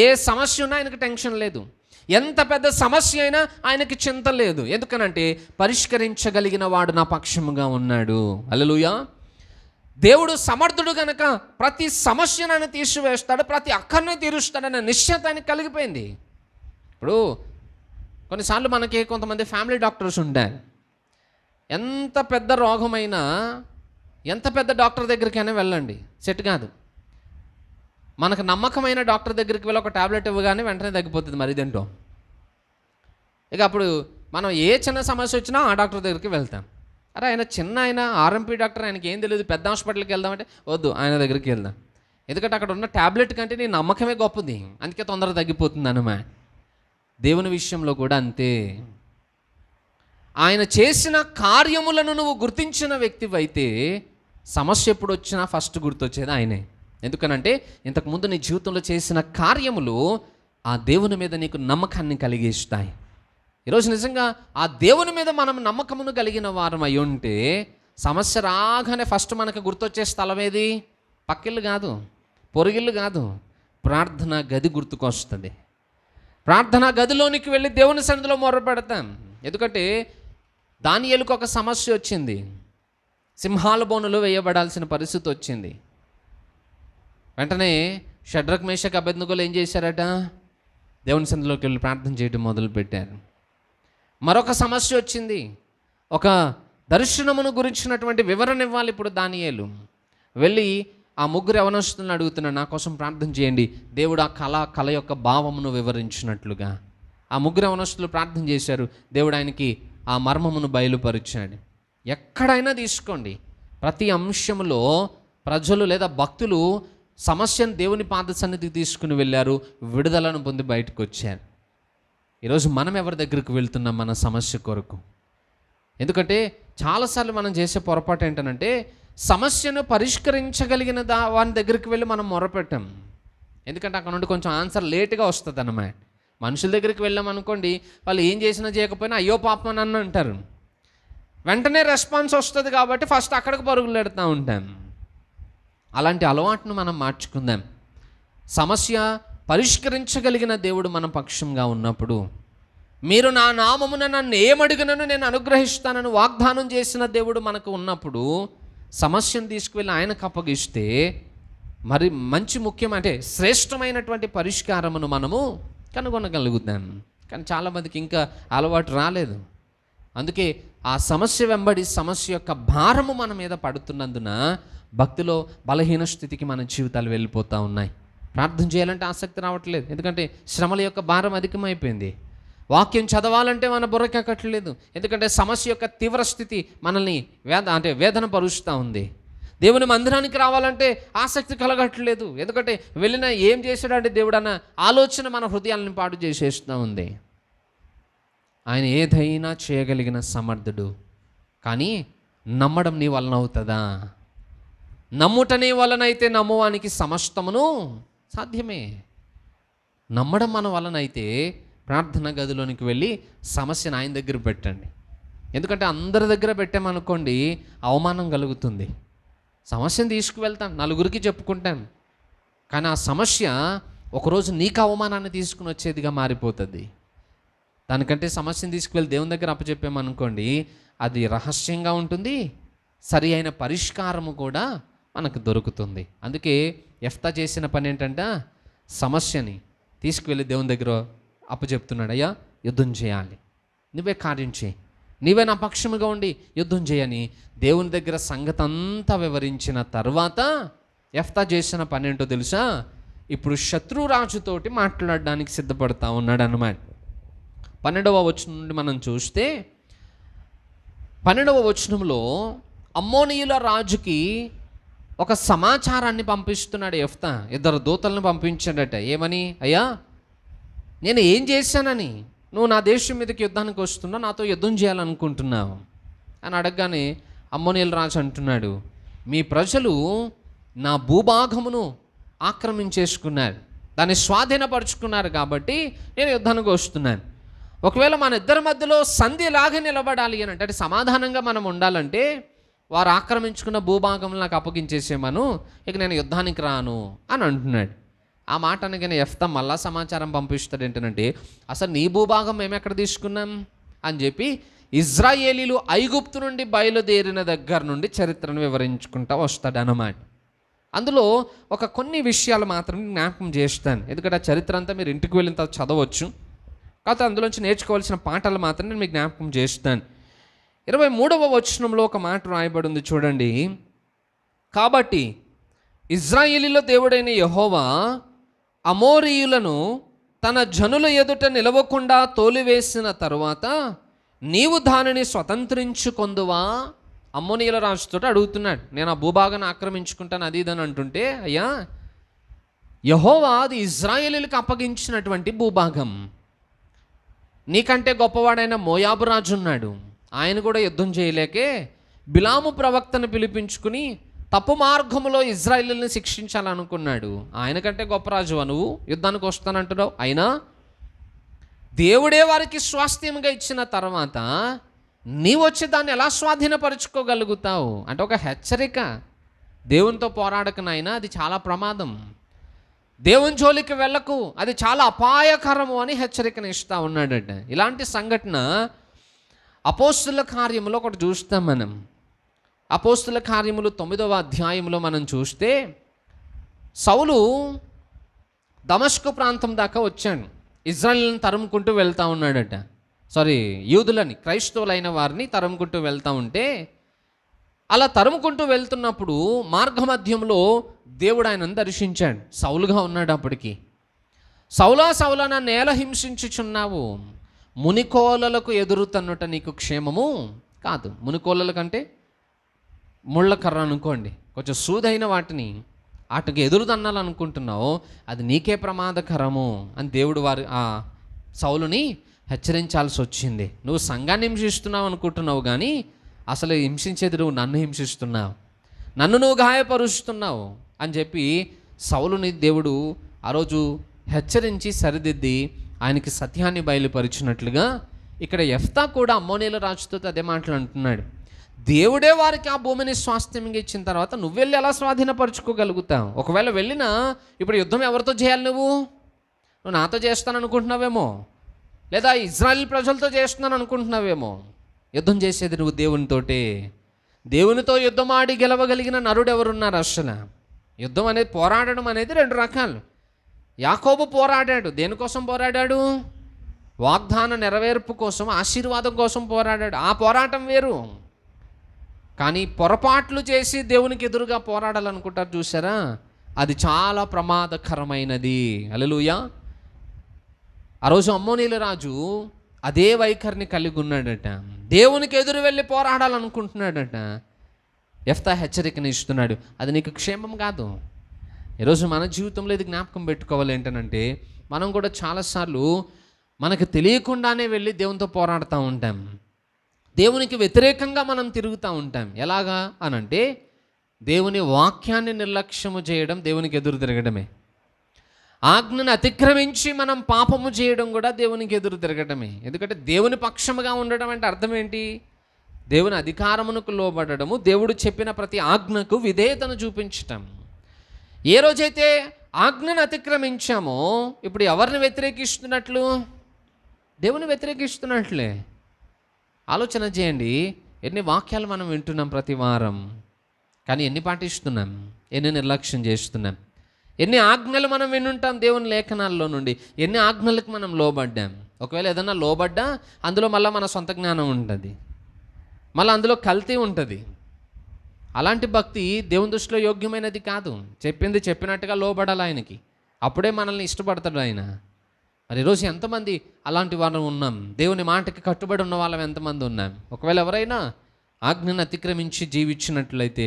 ఏ సమస్య ఉన్నా ఆయనకు టెన్షన్ లేదు ఎంత పెద్ద సమస్య అయినా ఆయనకి చింత లేదు ఎందుకనంటే పరిష్కరించగలిగిన వాడు నా పక్షముగా ఉన్నాడు అలలుయా దేవుడు సమర్థుడు గనక ప్రతి సమస్యను ఆయన తీసివేస్తాడు ప్రతి అక్కర్ని తీరుస్తాడన్న నిశ్చత ఆయనకు కలిగిపోయింది ఇప్పుడు కొన్నిసార్లు మనకి కొంతమంది ఫ్యామిలీ డాక్టర్స్ ఉంటారు ఎంత పెద్ద రోగమైనా ఎంత పెద్ద డాక్టర్ దగ్గరికైనా వెళ్ళండి సెట్ కాదు మనకు నమ్మకమైన డాక్టర్ దగ్గరికి వెళ్ళి ఒక టాబ్లెట్ ఇవ్వగానే వెంటనే తగ్గిపోతుంది మరి తింటాం ఇక అప్పుడు మనం ఏ చిన్న సమస్య వచ్చినా ఆ డాక్టర్ దగ్గరికి వెళ్తాం అరే ఆయన చిన్న ఆయన ఆర్ఎంపీ డాక్టర్ ఆయనకి ఏం తెలియదు పెద్ద హాస్పిటల్కి వెళ్దామంటే వద్దు ఆయన దగ్గరికి వెళ్దాం ఎందుకంటే అక్కడ ఉన్న ట్యాబ్లెట్ కంటే నీ నమ్మకమే గొప్పది అందుకే తొందరగా తగ్గిపోతుంది అనుమా దేవుని విషయంలో కూడా అంతే ఆయన చేసిన కార్యములను నువ్వు గుర్తించిన వ్యక్తివైతే సమస్య ఎప్పుడు వచ్చినా ఫస్ట్ గుర్తొచ్చేది ఆయనే ఎందుకనంటే ఇంతకుముందు నీ జీవితంలో చేసిన కార్యములు ఆ దేవుని మీద నీకు నమ్మకాన్ని కలిగిస్తాయి ఈరోజు నిజంగా ఆ దేవుని మీద మనం నమ్మకమును కలిగిన వారం అయి ఉంటే సమస్య రాగానే ఫస్ట్ మనకు గుర్తొచ్చే స్థలం ఏది పక్కిళ్ళు కాదు పొరుగిళ్ళు కాదు ప్రార్థన గది గుర్తుకొస్తుంది ప్రార్థనా గదిలోనికి వెళ్ళి దేవుని సన్నిధిలో మొరపెడతాం ఎందుకంటే దాని ఒక సమస్య వచ్చింది సింహాల బోనులు వేయబడాల్సిన పరిస్థితి వచ్చింది వెంటనే షడ్రక్ మేషక్ అభ్యర్థులు ఏం చేశారట దేవుని సంధిలోకి వెళ్ళి ప్రార్థన చేయడం మొదలుపెట్టారు మరొక సమస్య వచ్చింది ఒక దర్శనమును గురించినటువంటి వివరణ ఇవ్వాలి ఇప్పుడు దానియేలు వెళ్ళి ఆ ముగ్గురు ఎవరొస్తుందని అడుగుతున్నాడు నా కోసం ప్రార్థన చేయండి దేవుడు ఆ కళ కళ యొక్క భావమును వివరించినట్లుగా ఆ ముగ్గురు ఎవరొస్తులు ప్రార్థన చేశారు దేవుడు ఆయనకి ఆ మర్మమును బయలుపరిచాడు ఎక్కడైనా తీసుకోండి ప్రతి అంశంలో ప్రజలు లేదా భక్తులు సమస్యను దేవుని పాద సన్నిధికి తీసుకుని వెళ్ళారు విడుదలను పొంది బయటకు వచ్చారు ఈరోజు మనం ఎవరి దగ్గరికి వెళ్తున్నాం మన సమస్య కొరకు ఎందుకంటే చాలాసార్లు మనం చేసే పొరపాటు ఏంటనంటే సమస్యను పరిష్కరించగలిగిన దా వాని దగ్గరికి వెళ్ళి మనం మొరపెట్టాం ఎందుకంటే అక్కడ నుండి కొంచెం ఆన్సర్ లేట్గా వస్తుంది అన్నమాట మనుషుల దగ్గరికి వెళ్ళాం అనుకోండి వాళ్ళు ఏం చేసినా చేయకపోయినా అయ్యో పాపం అని అంటారు వెంటనే రెస్పాన్స్ వస్తుంది కాబట్టి ఫస్ట్ అక్కడికి పరుగులు పెడతా ఉంటాను అలాంటి అలవాటును మనం మార్చుకుందాం సమస్య పరిష్కరించగలిగిన దేవుడు మన పక్షంగా ఉన్నప్పుడు మీరు నా నామమున నన్ను ఏమడిగినను నేను అనుగ్రహిస్తానని వాగ్దానం చేసిన దేవుడు మనకు ఉన్నప్పుడు సమస్యను తీసుకువెళ్ళి ఆయనకు అప్పగిస్తే మరి మంచి ముఖ్యం అంటే శ్రేష్టమైనటువంటి పరిష్కారమును మనము కనుగొనగలుగుతాం కానీ చాలామందికి ఇంకా అలవాటు రాలేదు అందుకే ఆ సమస్య వెంబడి సమస్య యొక్క భారము మన మీద పడుతున్నందున భక్తిలో బలహీన స్థితికి మన జీవితాలు వెళ్ళిపోతూ ఉన్నాయి ప్రార్థన చేయాలంటే ఆసక్తి రావట్లేదు ఎందుకంటే శ్రమల యొక్క భారం అధికమైపోయింది వాక్యం చదవాలంటే మన బుర్రకెక్కట్లేదు ఎందుకంటే సమస్య యొక్క తీవ్ర స్థితి మనల్ని వేద అంటే వేదన పరుస్తూ ఉంది దేవుని మందిరానికి రావాలంటే ఆసక్తి కలగట్లేదు ఎందుకంటే వెళ్ళిన ఏం చేశాడంటే దేవుడు అన్న ఆలోచన మన హృదయాలను పాటు చేసేస్తూ ఉంది ఆయన ఏదైనా చేయగలిగిన సమర్థుడు కానీ నమ్మడం నీ వలన అవుతుందా నమ్ముటనే వలనైతే నమ్మవానికి సమస్తమును సాధ్యమే నమ్మడం మన వలనైతే ప్రార్థన గదిలోనికి వెళ్ళి సమస్యను ఆయన దగ్గర పెట్టండి ఎందుకంటే అందరి దగ్గర పెట్టామనుకోండి అవమానం కలుగుతుంది సమస్యను తీసుకువెళ్తాను నలుగురికి చెప్పుకుంటాను కానీ ఆ సమస్య ఒకరోజు నీకు అవమానాన్ని తీసుకుని వచ్చేదిగా మారిపోతుంది దానికంటే సమస్యను తీసుకువెళ్ళి దేవుని దగ్గర అప్పచెప్పామనుకోండి అది రహస్యంగా ఉంటుంది సరి అయిన పరిష్కారము కూడా మనకు దొరుకుతుంది అందుకే ఎఫ్తా చేసిన పని ఏంటంటే సమస్యని తీసుకువెళ్ళి దేవుని దగ్గర అప్పచెప్తున్నాడు అయ్యా యుద్ధం చేయాలి నువ్వే కార్యం చేయి నీవే నా పక్షముగా ఉండి యుద్ధం చేయని దేవుని దగ్గర సంగతంతా వివరించిన తర్వాత ఎఫ్తా చేసిన పని ఏంటో తెలుసా ఇప్పుడు శత్రురాజుతోటి మాట్లాడడానికి సిద్ధపడతా ఉన్నాడు అనమాట పన్నెండవ వచనం నుండి మనం చూస్తే పన్నెండవ వచనంలో అమ్మోనియుల రాజుకి ఒక సమాచారాన్ని పంపిస్తున్నాడు ఎఫ్తా ఇద్దరు దూతలను పంపించాడట ఏమని అయ్యా నేను ఏం చేశానని నువ్వు నా దేశం మీదకి యుద్ధానికి వస్తున్నా నాతో యుద్ధం చేయాలనుకుంటున్నావు అని అడగగానే అమ్మోనియల్ రాజు అంటున్నాడు మీ ప్రజలు నా భూభాగమును ఆక్రమించేసుకున్నారు దాన్ని స్వాధీనపరుచుకున్నారు కాబట్టి నేను యుద్ధానికి వస్తున్నాను ఒకవేళ మన ఇద్దరి మధ్యలో సంధి లాగా నిలబడాలి అని అంటే సమాధానంగా మనం ఉండాలంటే వారు ఆక్రమించుకున్న భూభాగంలో నాకు అప్పగించేసేమను ఇక నేను యుద్ధానికి రాను అని అంటున్నాడు ఆ మాట అనగానే ఎఫ్త మళ్ళా సమాచారం పంపిస్తాడు ఏంటంటే అసలు నీ భూభాగం మేము ఎక్కడ తీసుకున్నాం అని చెప్పి ఇజ్రాయేలీలు ఐగుప్తు నుండి బయలుదేరిన దగ్గర నుండి చరిత్రను వివరించుకుంటా వస్తాడు అన్నమాట అందులో ఒక కొన్ని విషయాలు మాత్రం జ్ఞాపకం చేస్తాను ఎందుకంటే ఆ చరిత్ర అంతా మీరు ఇంటికి వెళ్ళిన తర్వాత చదవచ్చు కాకపోతే అందులోంచి నేర్చుకోవాల్సిన పాఠాలు మాత్రం నేను మీకు జ్ఞాపకం చేస్తాను ఇరవై మూడవ వచనంలో ఒక మాట రాయబడింది చూడండి కాబట్టి ఇజ్రాయిలీలో దేవుడైన యహోవా అమోరియులను తన జనుల ఎదుట నిలవకుండా తోలివేసిన తర్వాత నీవు దానిని స్వతంత్రించుకొందువా అమ్మోనీయుల రాజుతో అడుగుతున్నాడు నేను ఆ భూభాగాన్ని ఆక్రమించుకుంటాను అది ఇదని అంటుంటే అయ్యా యహోవా అది ఇజ్రాయేలీలకు అప్పగించినటువంటి భూభాగం నీకంటే గొప్పవాడైన మోయాబు రాజు ఉన్నాడు ఆయన కూడా యుద్ధం చేయలేకే బిలాము ప్రవక్తను పిలిపించుకుని తప్పు మార్గంలో ఇజ్రాయిల్ని శిక్షించాలనుకున్నాడు ఆయన కంటే గొప్ప రాజువా నువ్వు యుద్ధానికి వస్తానంటున్నావు అయినా దేవుడే వారికి స్వాస్థ్యంగా ఇచ్చిన తర్వాత నీ వచ్చి దాన్ని ఎలా స్వాధీనపరుచుకోగలుగుతావు అంటే ఒక హెచ్చరిక దేవునితో పోరాడకనైనా అది చాలా ప్రమాదం దేవుని జోలికి వెళ్ళకు అది చాలా అపాయకరము అని హెచ్చరికను ఇస్తూ ఉన్నాడట ఇలాంటి సంఘటన అపోస్తుల కార్యములో ఒకటి చూస్తాం మనం అపోస్తుల కార్యములు తొమ్మిదవ అధ్యాయంలో మనం చూస్తే సౌలు దమస్కు ప్రాంతం దాకా వచ్చాడు ఇజ్రాయిల్ని తరుముకుంటూ వెళ్తూ ఉన్నాడట సారీ యూదులని క్రైస్తవులైన వారిని తరుముకుంటూ వెళ్తూ ఉంటే అలా తరుముకుంటూ వెళ్తున్నప్పుడు మార్గమధ్యంలో దేవుడు ఆయనను దర్శించాడు సౌలుగా ఉన్నాడు అప్పటికి సౌలా సౌలా నేల హింసించుచున్నావు మునికోలలకు ఎదురుతన్నుట నీకు క్షేమము కాదు మునికోలల కంటే ముళ్ళ కర్ర అనుకోండి కొంచెం సూదైన వాటిని వాటికి ఎదురు తన్నాలనుకుంటున్నావు అది నీకే ప్రమాదకరము అని దేవుడు వారి ఆ సౌలుని హెచ్చరించాల్సి వచ్చింది నువ్వు సంఘాన్ని హింసిస్తున్నావు అనుకుంటున్నావు కానీ అసలు హింసించేది నువ్వు నన్ను హింసిస్తున్నావు నన్ను నువ్వు గాయపరుస్తున్నావు అని చెప్పి సౌలుని దేవుడు ఆ రోజు హెచ్చరించి సరిదిద్ది ఆయనకి సత్యాన్ని బయలుపరిచినట్లుగా ఇక్కడ ఎఫ్తా కూడా అమ్మోనేల రాజుతో అదే మాటలు అంటున్నాడు దేవుడే వారికి ఆ భూమిని స్వాస్థ్యంగా ఇచ్చిన తర్వాత నువ్వు వెళ్ళి ఎలా స్వాధీనపరుచుకోగలుగుతావు ఒకవేళ వెళ్ళినా ఇప్పుడు యుద్ధం ఎవరితో చేయాలి నువ్వు నువ్వు నాతో చేస్తాను అనుకుంటున్నావేమో లేదా ఇజ్రాయిల్ ప్రజలతో చేస్తున్నాను అనుకుంటున్నావేమో యుద్ధం చేసేది నువ్వు దేవునితోటి దేవునితో యుద్ధం ఆడి గెలవగలిగిన నరుడు ఎవరున్నారు అసలు యుద్ధం అనేది పోరాడడం అనేది రెండు రకాలు యాకోబు పోరాడాడు దేనికోసం పోరాడాడు వాగ్దాన నెరవేర్పు కోసం ఆశీర్వాదం కోసం పోరాడాడు ఆ పోరాటం వేరు కానీ పొరపాట్లు చేసి దేవునికి ఎదురుగా పోరాడాలనుకుంటారు చూసారా అది చాలా ప్రమాదకరమైనది అలలుయ ఆ రోజు అమ్మోనీల రాజు అదే వైఖరిని కలిగి ఉన్నాడట దేవునికి ఎదురు వెళ్ళి పోరాడాలనుకుంటున్నాడట ఎఫ్తా హెచ్చరికను ఇస్తున్నాడు అది నీకు క్షేమం కాదు ఈరోజు మన జీవితంలో ఇది జ్ఞాపకం పెట్టుకోవాలి ఏంటనంటే మనం కూడా చాలాసార్లు మనకు తెలియకుండానే వెళ్ళి దేవునితో పోరాడుతూ ఉంటాం దేవునికి వ్యతిరేకంగా మనం తిరుగుతూ ఉంటాం ఎలాగా అనంటే దేవుని వాక్యాన్ని నిర్లక్ష్యము చేయడం దేవునికి ఎదురు తిరగడమే ఆజ్ఞను అతిక్రమించి మనం పాపము చేయడం కూడా దేవునికి ఎదురు తిరగడమే ఎందుకంటే దేవుని పక్షముగా ఉండడం అంటే అర్థం ఏంటి దేవుని అధికారమునకు లోబడము దేవుడు చెప్పిన ప్రతి ఆజ్ఞకు విధేయతను చూపించటం ఏ రోజైతే ఆజ్ఞను అతిక్రమించామో ఇప్పుడు ఎవరిని వ్యతిరేకిస్తున్నట్లు దేవుని వ్యతిరేకిస్తున్నట్లే ఆలోచన చేయండి ఎన్ని వాక్యాలు మనం వింటున్నాం ప్రతి వారం కానీ ఎన్ని పాటిస్తున్నాం ఎన్ని నిర్లక్ష్యం చేస్తున్నాం ఎన్ని ఆజ్ఞలు మనం వినుంటాం దేవుని లేఖనాల్లో నుండి ఎన్ని ఆజ్ఞలకు మనం లోబడ్డాం ఒకవేళ ఏదన్నా లోబడ్డా అందులో మళ్ళీ మన సొంత జ్ఞానం ఉంటుంది మళ్ళీ అందులో కల్తీ ఉంటుంది అలాంటి భక్తి దేవుని దృష్టిలో యోగ్యమైనది కాదు చెప్పింది చెప్పినట్టుగా లోబడాలి ఆయనకి అప్పుడే మనల్ని ఇష్టపడతాడు ఆయన మరి ఈరోజు ఎంతమంది అలాంటి వాళ్ళం ఉన్నాం దేవుని మాటకి కట్టుబడి ఉన్న వాళ్ళం ఎంతమంది ఉన్నాం ఒకవేళ ఎవరైనా ఆజ్ఞను అతిక్రమించి జీవించినట్లయితే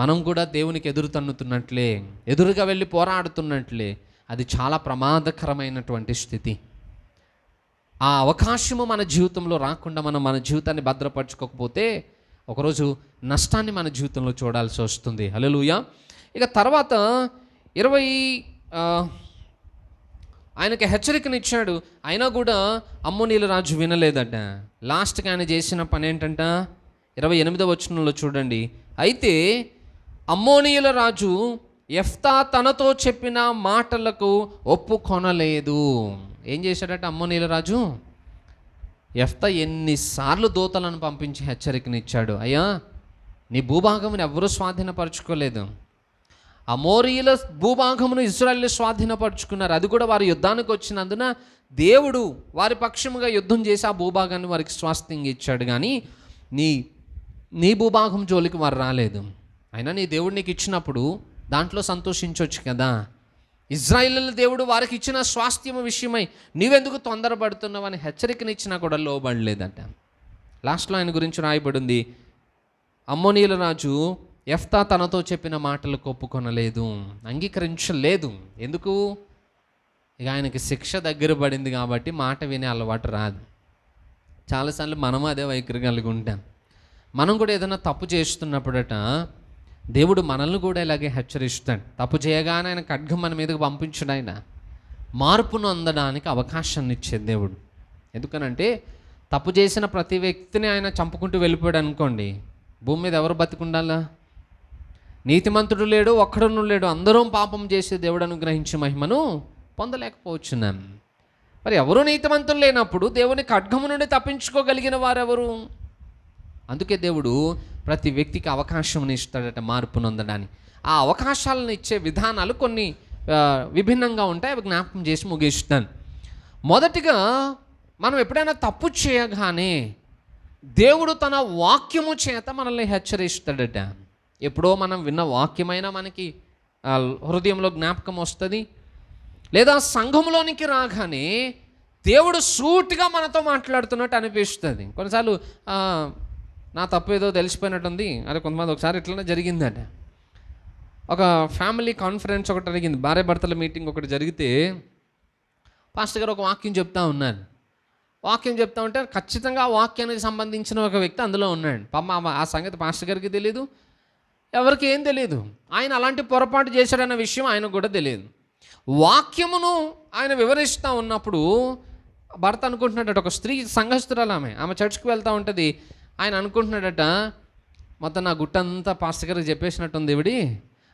మనం కూడా దేవునికి ఎదురు తన్నుతున్నట్లే ఎదురుగా వెళ్ళి పోరాడుతున్నట్లే అది చాలా ప్రమాదకరమైనటువంటి స్థితి ఆ అవకాశము మన జీవితంలో రాకుండా మనం మన జీవితాన్ని భద్రపరచుకోకపోతే ఒకరోజు నష్టాన్ని మన జీవితంలో చూడాల్సి వస్తుంది హలోయ ఇక తర్వాత ఇరవై ఆయనకి హెచ్చరికనిచ్చాడు అయినా కూడా అమ్మోనీల రాజు వినలేదట లాస్ట్కి ఆయన చేసిన పని ఏంటంట ఇరవై ఎనిమిదవ వచనంలో చూడండి అయితే అమ్మోనీయుల రాజు ఎఫ్తా తనతో చెప్పిన మాటలకు ఒప్పుకొనలేదు ఏం చేశాడట అమ్మోనీల రాజు ఎఫ్త ఎన్నిసార్లు దూతలను పంపించి హెచ్చరికనిచ్చాడు అయ్యా నీ భూభాగమును ఎవరూ స్వాధీనపరచుకోలేదు అమోరియుల భూభాగమును ఇస్రాయల్ స్వాధీనపరుచుకున్నారు అది కూడా వారి యుద్ధానికి వచ్చినందున దేవుడు వారి పక్షముగా యుద్ధం చేసి ఆ భూభాగాన్ని వారికి స్వాస్థ్యంగా ఇచ్చాడు కానీ నీ నీ భూభాగం జోలికి వారు రాలేదు అయినా నీ దేవుడు నీకు ఇచ్చినప్పుడు దాంట్లో సంతోషించవచ్చు కదా ఇజ్రాయిల్ దేవుడు వారికి ఇచ్చిన స్వాస్థ్యం విషయమై నీవెందుకు తొందరపడుతున్నావు అని హెచ్చరికనిచ్చినా కూడా లోబడలేదంట లాస్ట్లో ఆయన గురించి రాయబడింది అమ్మోనీల రాజు ఎఫ్తా తనతో చెప్పిన మాటలు ఒప్పుకొనలేదు అంగీకరించలేదు ఎందుకు ఇక ఆయనకి శిక్ష దగ్గర పడింది కాబట్టి మాట వినే అలవాటు రాదు చాలాసార్లు మనము అదే వైఖరి కలిగి ఉంటాం మనం కూడా ఏదైనా తప్పు చేస్తున్నప్పుడట దేవుడు మనల్ని కూడా ఇలాగే హెచ్చరిస్తాడు తప్పు చేయగానే ఆయన ఖడ్గం మన మీదకు పంపించడు ఆయన మార్పును అందడానికి అవకాశాన్ని ఇచ్చేది దేవుడు ఎందుకనంటే తప్పు చేసిన ప్రతి వ్యక్తిని ఆయన చంపుకుంటూ వెళ్ళిపోయాడు అనుకోండి భూమి మీద ఎవరు బతికుండాలా నీతిమంతుడు లేడు ఒక్కడును లేడు అందరం పాపం చేసే దేవుడు అనుగ్రహించే మహిమను పొందలేకపోవచ్చున్నాం మరి ఎవరు నీతిమంతులు లేనప్పుడు దేవుని ఖడ్గము నుండి తప్పించుకోగలిగిన వారెవరు అందుకే దేవుడు ప్రతి వ్యక్తికి అవకాశం ఇస్తాడట మార్పు ఆ అవకాశాలను ఇచ్చే విధానాలు కొన్ని విభిన్నంగా ఉంటాయి అవి జ్ఞాపకం చేసి ముగిస్తాను మొదటిగా మనం ఎప్పుడైనా తప్పు చేయగానే దేవుడు తన వాక్యము చేత మనల్ని హెచ్చరిస్తాడట ఎప్పుడో మనం విన్న వాక్యమైనా మనకి హృదయంలో జ్ఞాపకం వస్తుంది లేదా సంఘంలోనికి రాగానే దేవుడు సూటిగా మనతో మాట్లాడుతున్నట్టు అనిపిస్తుంది కొన్నిసార్లు నా తప్పు ఏదో తెలిసిపోయినట్టుంది అరే కొంతమంది ఒకసారి ఇట్లనే జరిగిందట ఒక ఫ్యామిలీ కాన్ఫరెన్స్ ఒకటి జరిగింది భార్య భర్తల మీటింగ్ ఒకటి జరిగితే పాస్టర్ గారు ఒక వాక్యం చెప్తా ఉన్నారు వాక్యం చెప్తా ఉంటే ఖచ్చితంగా వాక్యానికి సంబంధించిన ఒక వ్యక్తి అందులో ఉన్నాడు పమ్మ ఆ సంగతి పాస్టర్ గారికి తెలియదు ఎవరికి ఏం తెలియదు ఆయన అలాంటి పొరపాటు చేశాడన్న విషయం ఆయనకు కూడా తెలియదు వాక్యమును ఆయన వివరిస్తూ ఉన్నప్పుడు భర్త అనుకుంటున్నట్టు ఒక స్త్రీ సంఘస్తురాలు ఆమె ఆమె చర్చ్కి వెళ్తూ ఉంటుంది ఆయన అనుకుంటున్నాడట మొత్తం నా గుట్టంతా పాస్టర్ గారికి చెప్పేసినట్టుంది ఇవిడి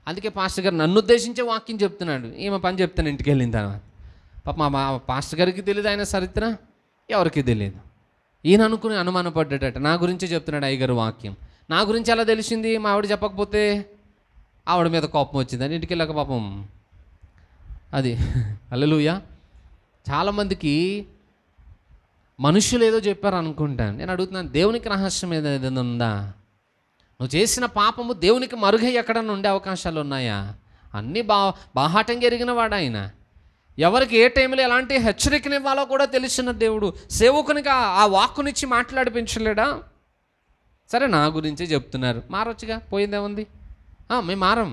అందుకే పాస్టర్ గారు నన్ను ఉద్దేశించే వాక్యం చెప్తున్నాడు ఈమె పని చెప్తాను ఇంటికి వెళ్ళిన తర్వాత పాప మా పాస్టర్ గారికి తెలియదు ఆయన చరిత్ర ఎవరికి తెలియదు ఈయన అనుకుని అనుమానపడ్డాడట నా గురించే చెప్తున్నాడు అయ్యగారు వాక్యం నా గురించి ఎలా తెలిసింది మా ఆవిడ చెప్పకపోతే ఆవిడ మీద కోపం వచ్చిందని ఇంటికి వెళ్ళక పాపం అది అల్లెలుయా చాలామందికి మనుషులు ఏదో చెప్పారు అనుకుంటాను నేను అడుగుతున్నాను దేవునికి రహస్యం ఏదో ఏదైనా ఉందా నువ్వు చేసిన పాపము దేవునికి మరుగై ఎక్కడన్నా ఉండే అవకాశాలు ఉన్నాయా అన్నీ బా బాహాటంగా జరిగిన వాడాయన ఎవరికి ఏ టైంలో ఎలాంటి హెచ్చరికనివ్వాలో కూడా తెలిసిన దేవుడు సేవకునికి ఆ వాక్కునిచ్చి మాట్లాడిపించలేడా సరే నా గురించి చెప్తున్నారు మారొచ్చుగా పోయిందేముంది మేము మారం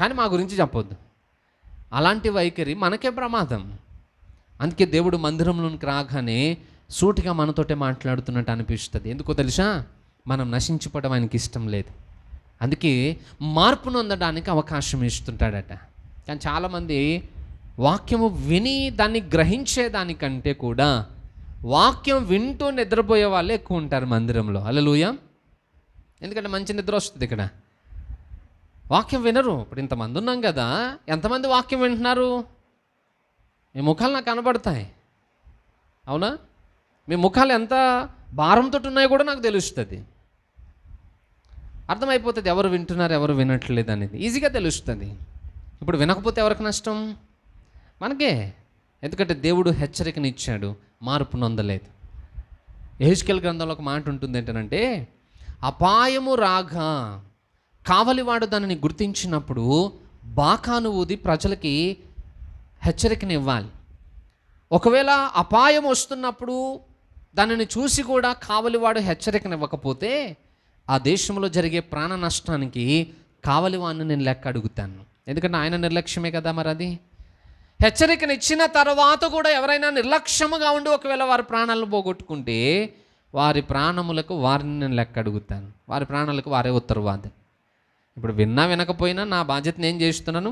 కానీ మా గురించి చెప్పొద్దు అలాంటి వైఖరి మనకే ప్రమాదం అందుకే దేవుడు మందిరంలోనికి రాగానే సూటిగా మనతోటే మాట్లాడుతున్నట్టు అనిపిస్తుంది ఎందుకో తెలుసా మనం నశించిపోవడం ఆయనకి ఇష్టం లేదు అందుకే మార్పును అందడానికి అవకాశం ఇస్తుంటాడట కానీ చాలామంది వాక్యము విని దాన్ని గ్రహించేదానికంటే కూడా వాక్యం వింటూ నిద్రపోయే వాళ్ళే ఎక్కువ ఉంటారు మందిరంలో అలలుయ ఎందుకంటే మంచి నిద్ర వస్తుంది ఇక్కడ వాక్యం వినరు ఇప్పుడు ఇంతమంది ఉన్నాం కదా ఎంతమంది వాక్యం వింటున్నారు ఈ ముఖాలు నాకు కనబడతాయి అవునా మీ ముఖాలు ఎంత భారంతో ఉన్నాయో కూడా నాకు తెలుస్తుంది అర్థమైపోతుంది ఎవరు వింటున్నారు ఎవరు వినట్లేదు అనేది ఈజీగా తెలుస్తుంది ఇప్పుడు వినకపోతే ఎవరికి నష్టం మనకే ఎందుకంటే దేవుడు హెచ్చరికనిచ్చాడు మార్పు నొందలేదు ఏహిష్కెల్ గ్రంథంలో ఒక మాట ఉంటుంది ఏంటంటే అపాయము రాగా కావలివాడు దానిని గుర్తించినప్పుడు బాకాను ఊది ప్రజలకి హెచ్చరికనివ్వాలి ఒకవేళ అపాయం వస్తున్నప్పుడు దానిని చూసి కూడా కావలివాడు హెచ్చరికనివ్వకపోతే ఆ దేశంలో జరిగే ప్రాణ నష్టానికి కావలివాడిని నేను లెక్క అడుగుతాను ఎందుకంటే ఆయన నిర్లక్ష్యమే కదా మరి అది హెచ్చరికనిచ్చిన తర్వాత కూడా ఎవరైనా నిర్లక్ష్యముగా ఉండి ఒకవేళ వారి ప్రాణాలను పోగొట్టుకుంటే వారి ప్రాణములకు వారిని నేను లెక్క అడుగుతాను వారి ప్రాణాలకు వారే ఉత్తరవాది ఇప్పుడు విన్నా వినకపోయినా నా బాధ్యత నేను చేస్తున్నాను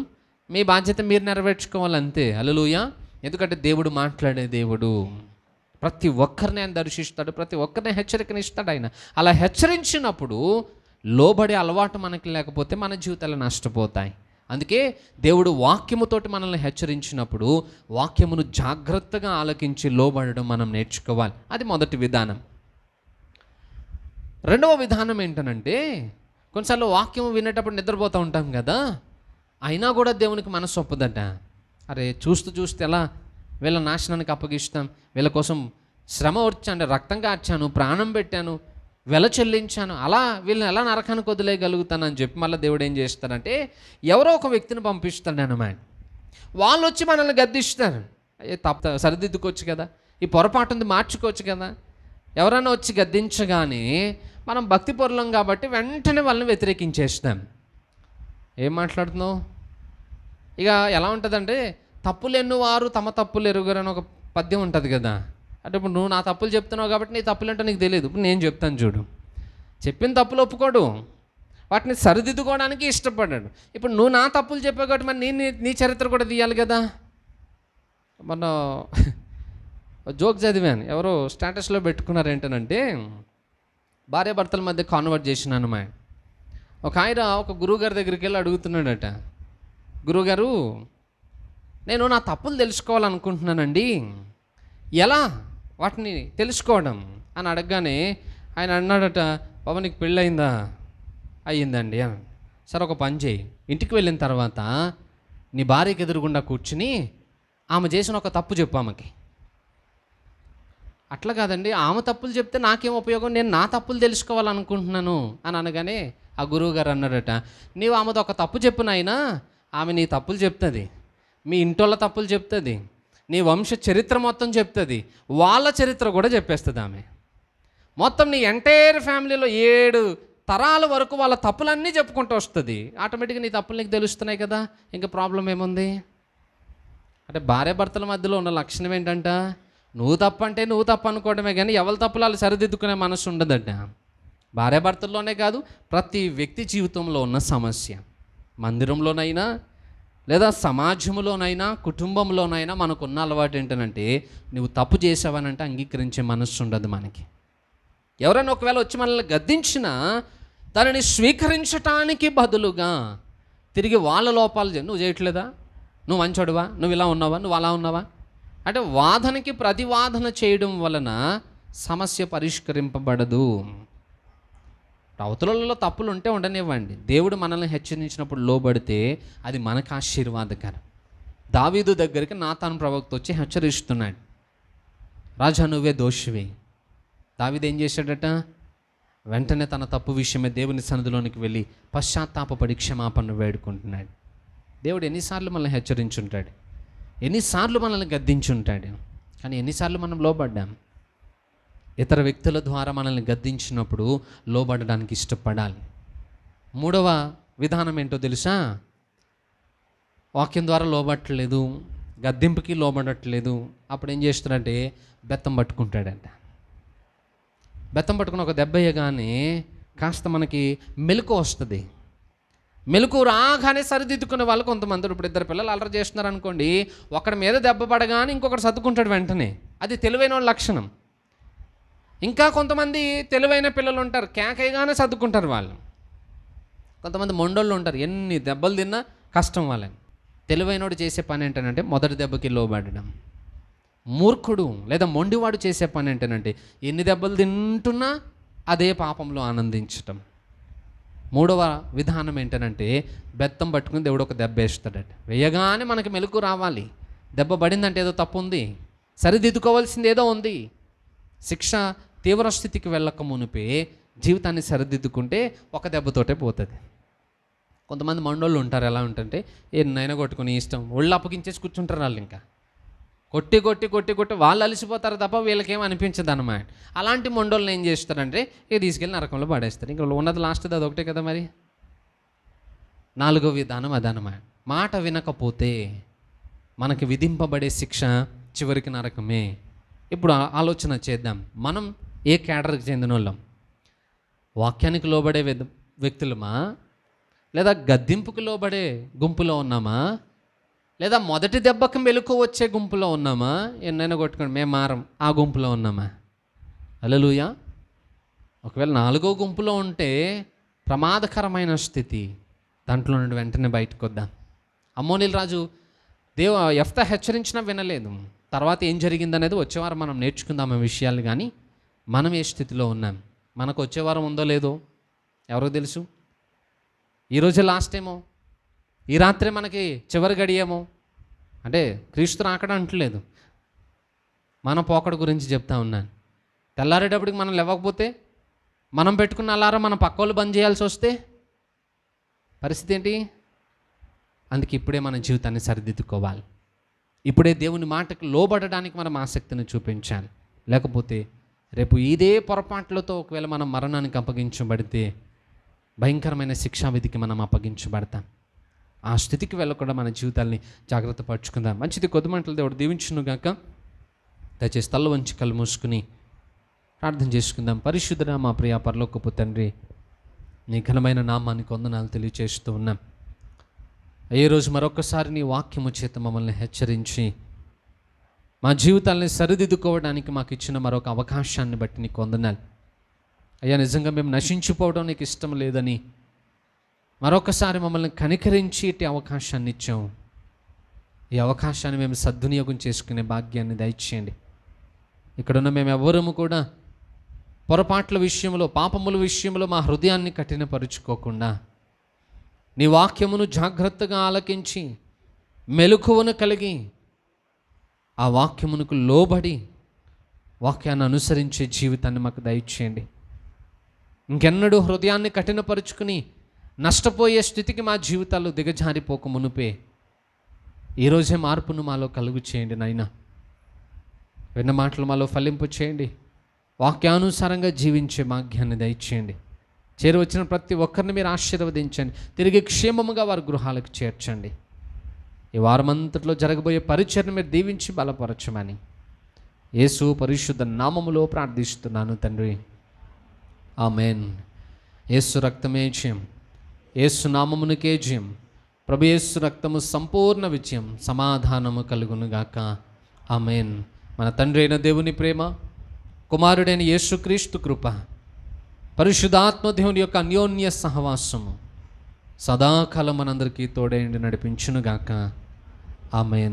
మీ బాధ్యత మీరు నెరవేర్చుకోవాలంతే అలలుయా ఎందుకంటే దేవుడు మాట్లాడే దేవుడు ప్రతి ఒక్కరిని ఆయన దర్శిస్తాడు ప్రతి ఒక్కరిని హెచ్చరికనిస్తాడు ఆయన అలా హెచ్చరించినప్పుడు లోబడే అలవాటు మనకి లేకపోతే మన జీవితాలు నష్టపోతాయి అందుకే దేవుడు వాక్యముతోటి మనల్ని హెచ్చరించినప్పుడు వాక్యమును జాగ్రత్తగా ఆలకించి లోబడడం మనం నేర్చుకోవాలి అది మొదటి విధానం రెండవ విధానం ఏంటనంటే కొన్నిసార్లు వాక్యం వినేటప్పుడు నిద్రపోతూ ఉంటాం కదా అయినా కూడా దేవునికి మనసు ఒప్పదట అరే చూస్తూ చూస్తే ఎలా వీళ్ళ నాశనానికి అప్పగిస్తాం వీళ్ళ కోసం శ్రమ వచ్చాను రక్తం కార్చాను ప్రాణం పెట్టాను వెల చెల్లించాను అలా వీళ్ళని ఎలా నరకానికి వదిలేయగలుగుతాను అని చెప్పి మళ్ళీ దేవుడు ఏం చేస్తాడంటే ఎవరో ఒక వ్యక్తిని పంపిస్తాడు అనమాట వాళ్ళు వచ్చి మనల్ని గద్దిస్తారు అయ్యే తప్ప సరిదిద్దుకోవచ్చు కదా ఈ పొరపాటు ఉంది మార్చుకోవచ్చు కదా ఎవరైనా వచ్చి గద్దించగానే మనం భక్తి పొరలం కాబట్టి వెంటనే వాళ్ళని వ్యతిరేకించేస్తాం ఏం మాట్లాడుతున్నావు ఇక ఎలా ఉంటుందంటే వారు తమ తప్పులు అని ఒక పద్యం ఉంటుంది కదా అంటే ఇప్పుడు నువ్వు నా తప్పులు చెప్తున్నావు కాబట్టి నీ అంటే నీకు తెలియదు ఇప్పుడు నేను చెప్తాను చూడు చెప్పిన తప్పులు ఒప్పుకోడు వాటిని సరిదిద్దుకోవడానికి ఇష్టపడ్డాడు ఇప్పుడు నువ్వు నా తప్పులు చెప్పావు కాబట్టి మరి నీ నీ చరిత్ర కూడా తీయాలి కదా మొన్న జోక్ చదివాను ఎవరు స్టేటస్లో పెట్టుకున్నారు ఏంటనంటే భార్యాభర్తల మధ్య కాన్వర్ట్ చేసినాను మా ఒక ఆయన ఒక గురువుగారి దగ్గరికి వెళ్ళి అడుగుతున్నాడట గురువుగారు నేను నా తప్పులు తెలుసుకోవాలనుకుంటున్నానండి ఎలా వాటిని తెలుసుకోవడం అని అడగగానే ఆయన అన్నాడట పవన్కి నీకు పెళ్ళయిందా అయ్యిందండి అని సరే ఒక పని చేయి ఇంటికి వెళ్ళిన తర్వాత నీ భార్యకి ఎదురుగుండా కూర్చుని ఆమె చేసిన ఒక తప్పు చెప్పు ఆమెకి అట్లా కాదండి ఆమె తప్పులు చెప్తే నాకేం ఉపయోగం నేను నా తప్పులు తెలుసుకోవాలనుకుంటున్నాను అని అనగానే ఆ గురువుగారు అన్నాడట నీవు ఆమెతో ఒక తప్పు చెప్పునైనా ఆమె నీ తప్పులు చెప్తుంది మీ ఇంటోళ్ళ తప్పులు చెప్తుంది నీ వంశ చరిత్ర మొత్తం చెప్తుంది వాళ్ళ చరిత్ర కూడా చెప్పేస్తుంది ఆమె మొత్తం నీ ఎంటైర్ ఫ్యామిలీలో ఏడు తరాల వరకు వాళ్ళ తప్పులన్నీ చెప్పుకుంటూ వస్తుంది ఆటోమేటిక్గా నీ తప్పులు నీకు తెలుస్తున్నాయి కదా ఇంకా ప్రాబ్లం ఏముంది అంటే భార్యాభర్తల మధ్యలో ఉన్న లక్షణం ఏంటంట నువ్వు తప్పు అంటే నువ్వు తప్పు అనుకోవడమే కానీ ఎవరి తప్పులు వాళ్ళు సరిదిద్దుకునే మనసు ఉండదంట భార్యాభర్తల్లోనే కాదు ప్రతి వ్యక్తి జీవితంలో ఉన్న సమస్య మందిరంలోనైనా లేదా సమాజంలోనైనా కుటుంబంలోనైనా మనకున్న అలవాటు ఏంటంటే నువ్వు తప్పు చేసావనంటే అంగీకరించే మనస్సు ఉండదు మనకి ఎవరైనా ఒకవేళ వచ్చి మనల్ని గద్దించినా దానిని స్వీకరించటానికి బదులుగా తిరిగి వాళ్ళ లోపాలు నువ్వు చేయట్లేదా నువ్వు మంచోడువా నువ్వు ఇలా ఉన్నావా నువ్వు అలా ఉన్నావా అంటే వాదనకి ప్రతివాదన చేయడం వలన సమస్య పరిష్కరింపబడదు అవతలలో తప్పులు ఉంటే ఉండనివ్వండి దేవుడు మనల్ని హెచ్చరించినప్పుడు లోబడితే అది మనకు ఆశీర్వాదకరం దావీదు దగ్గరికి నాతాను ప్రవక్త వచ్చి హెచ్చరిస్తున్నాడు రాజా నువ్వే దోషివి దావీదు ఏం చేశాడట వెంటనే తన తప్పు విషయమే దేవుని సన్నిధిలోనికి వెళ్ళి పశ్చాత్తాపడి క్షమాపణ వేడుకుంటున్నాడు దేవుడు ఎన్నిసార్లు మనల్ని హెచ్చరించుంటాడు ఎన్నిసార్లు మనల్ని గద్దించుంటాడు కానీ ఎన్నిసార్లు మనం లోబడ్డాము ఇతర వ్యక్తుల ద్వారా మనల్ని గద్దించినప్పుడు లోబడడానికి ఇష్టపడాలి మూడవ విధానం ఏంటో తెలుసా వాక్యం ద్వారా లోబట్టలేదు గద్దెంపుకి లోబడట్లేదు అప్పుడు ఏం చేస్తున్నాడంటే బెత్తం పట్టుకుంటాడంట బెత్తం పట్టుకుని ఒక దెబ్బ అయ్యగానే కాస్త మనకి మెలకు వస్తుంది మెలకు రాగానే సరిదిద్దుకునే వాళ్ళు కొంతమంది ఇప్పుడు ఇద్దరు పిల్లలు అలర చేస్తున్నారు అనుకోండి ఒకడి మీద దెబ్బ పడగానే ఇంకొకటి సర్దుకుంటాడు వెంటనే అది తెలివైన వాళ్ళ లక్షణం ఇంకా కొంతమంది తెలివైన పిల్లలు ఉంటారు కేకైగానే సర్దుకుంటారు వాళ్ళు కొంతమంది మొండోళ్ళు ఉంటారు ఎన్ని దెబ్బలు తిన్నా కష్టం వాళ్ళని తెలివైనోడు చేసే పని ఏంటంటే మొదటి దెబ్బకి లోబడడం మూర్ఖుడు లేదా మొండివాడు చేసే పని ఏంటనంటే ఎన్ని దెబ్బలు తింటున్నా అదే పాపంలో ఆనందించటం మూడవ విధానం ఏంటంటే బెత్తం పట్టుకుని దేవుడు ఒక దెబ్బ వేస్తాడట వేయగానే మనకి మెలకు రావాలి దెబ్బ పడిందంటే ఏదో తప్పు ఉంది సరిదిద్దుకోవాల్సింది ఏదో ఉంది శిక్ష తీవ్ర స్థితికి వెళ్ళక మునిపే జీవితాన్ని సరిదిద్దుకుంటే ఒక దెబ్బతోటే పోతుంది కొంతమంది మండోళ్ళు ఉంటారు ఎలా ఉంటుంటే ఏ నైనా కొట్టుకుని ఇష్టం ఒళ్ళు అప్పగించేసి కూర్చుంటారు వాళ్ళు ఇంకా కొట్టి కొట్టి కొట్టి కొట్టి వాళ్ళు అలసిపోతారు తప్ప వీళ్ళకేం అనిపించదు అనమాట అలాంటి మండోళ్ళని ఏం చేస్తారంటే ఇక తీసుకెళ్ళి నరకంలో పడేస్తారు ఇంకా ఉన్నది లాస్ట్ అది ఒకటే కదా మరి నాలుగో విధానం అనమాట మాట వినకపోతే మనకి విధింపబడే శిక్ష చివరికి నరకమే ఇప్పుడు ఆలోచన చేద్దాం మనం ఏ క్యాటర్కి చెందిన వాళ్ళం వాక్యానికి లోబడే వ్యక్తులమా లేదా గద్దింపుకు లోబడే గుంపులో ఉన్నామా లేదా మొదటి దెబ్బకి మెలకు వచ్చే గుంపులో ఉన్నామా ఎన్నైనా కొట్టుకోండి మేము మారం ఆ గుంపులో ఉన్నామా లూయా ఒకవేళ నాలుగో గుంపులో ఉంటే ప్రమాదకరమైన స్థితి దాంట్లో నుండి వెంటనే బయటకు వద్దాం అమ్మోనిల్ రాజు దేవ ఎఫ్త హెచ్చరించినా వినలేదు తర్వాత ఏం జరిగిందనేది వచ్చేవారు మనం నేర్చుకుందాం ఆ విషయాలు కానీ మనం ఏ స్థితిలో ఉన్నాం మనకు వచ్చే వారం ఉందో లేదో ఎవరో తెలుసు ఈరోజే లాస్ట్ ఏమో ఈ రాత్రే మనకి చివరి గడియేమో అంటే క్రీస్తు రాకడం అంటలేదు మన పోకడ గురించి చెప్తా ఉన్నాను తెల్లారేటప్పటికి మనం లేవకపోతే మనం పెట్టుకున్న అలారం మన పక్కోళ్ళు బంద్ చేయాల్సి వస్తే పరిస్థితి ఏంటి అందుకే ఇప్పుడే మన జీవితాన్ని సరిదిద్దుకోవాలి ఇప్పుడే దేవుని మాటకు లోబడడానికి మనం ఆసక్తిని చూపించాలి లేకపోతే రేపు ఇదే పొరపాట్లతో ఒకవేళ మనం మరణానికి అప్పగించబడితే భయంకరమైన శిక్షావిధికి మనం అప్పగించబడతాం ఆ స్థితికి వెళ్ళకుండా మన జీవితాల్ని జాగ్రత్త పరుచుకుందాం మంచిది కొద్ది మంటలు దేవుడు దీవించును గాక దయచేసి తల్ల వంచి కళ్ళు మూసుకుని ప్రార్థన చేసుకుందాం పరిశుద్ధన మా ప్రియ పరలోకపు తండ్రి నీ ఘనమైన నామాన్ని కొందనాలు తెలియచేస్తూ ఉన్నాం ఏ రోజు మరొకసారి నీ వాక్యము చేత మమ్మల్ని హెచ్చరించి మా జీవితాలని సరిదిద్దుకోవడానికి మాకు ఇచ్చిన మరొక అవకాశాన్ని బట్టి నీకు వందనాలు అయ్యా నిజంగా మేము నశించిపోవడం నీకు ఇష్టం లేదని మరొకసారి మమ్మల్ని కనికరించి ఇట్టి అవకాశాన్ని ఇచ్చాము ఈ అవకాశాన్ని మేము సద్వినియోగం చేసుకునే భాగ్యాన్ని దయచేయండి ఇక్కడున్న మేము ఎవ్వరము కూడా పొరపాట్ల విషయంలో పాపముల విషయంలో మా హృదయాన్ని కఠినపరుచుకోకుండా నీ వాక్యమును జాగ్రత్తగా ఆలకించి మెలకువను కలిగి ఆ వాక్యమునకు లోబడి వాక్యాన్ని అనుసరించే జీవితాన్ని మాకు దయచేయండి ఇంకెన్నడూ హృదయాన్ని కఠినపరుచుకుని నష్టపోయే స్థితికి మా జీవితాల్లో దిగజారిపోక మునుపే ఈరోజే మార్పును మాలో కలుగు చేయండి నాయన విన్న మాటలు మాలో ఫలింపు చేయండి వాక్యానుసారంగా జీవించే భాగ్యాన్ని దయచేయండి చేరువచ్చిన ప్రతి ఒక్కరిని మీరు ఆశీర్వదించండి తిరిగి క్షేమముగా వారి గృహాలకు చేర్చండి ఈ వారమంతట్లో జరగబోయే పరిచయను మీరు దీవించి బలపరచమని యేసు పరిశుద్ధ నామములో ప్రార్థిస్తున్నాను తండ్రి ఆమెన్ యేసు రక్తమే జయం యేసు నామమునికే జయం ప్రభు యేసు రక్తము సంపూర్ణ విజయం సమాధానము కలుగునుగాక మేన్ మన తండ్రి అయిన దేవుని ప్రేమ కుమారుడైన యేసుక్రీస్తు కృప పరిశుధాత్మ దేవుని యొక్క అన్యోన్య సహవాసము సదాకాలం మనందరికీ తోడేయండి నడిపించునుగాక ఆమెన్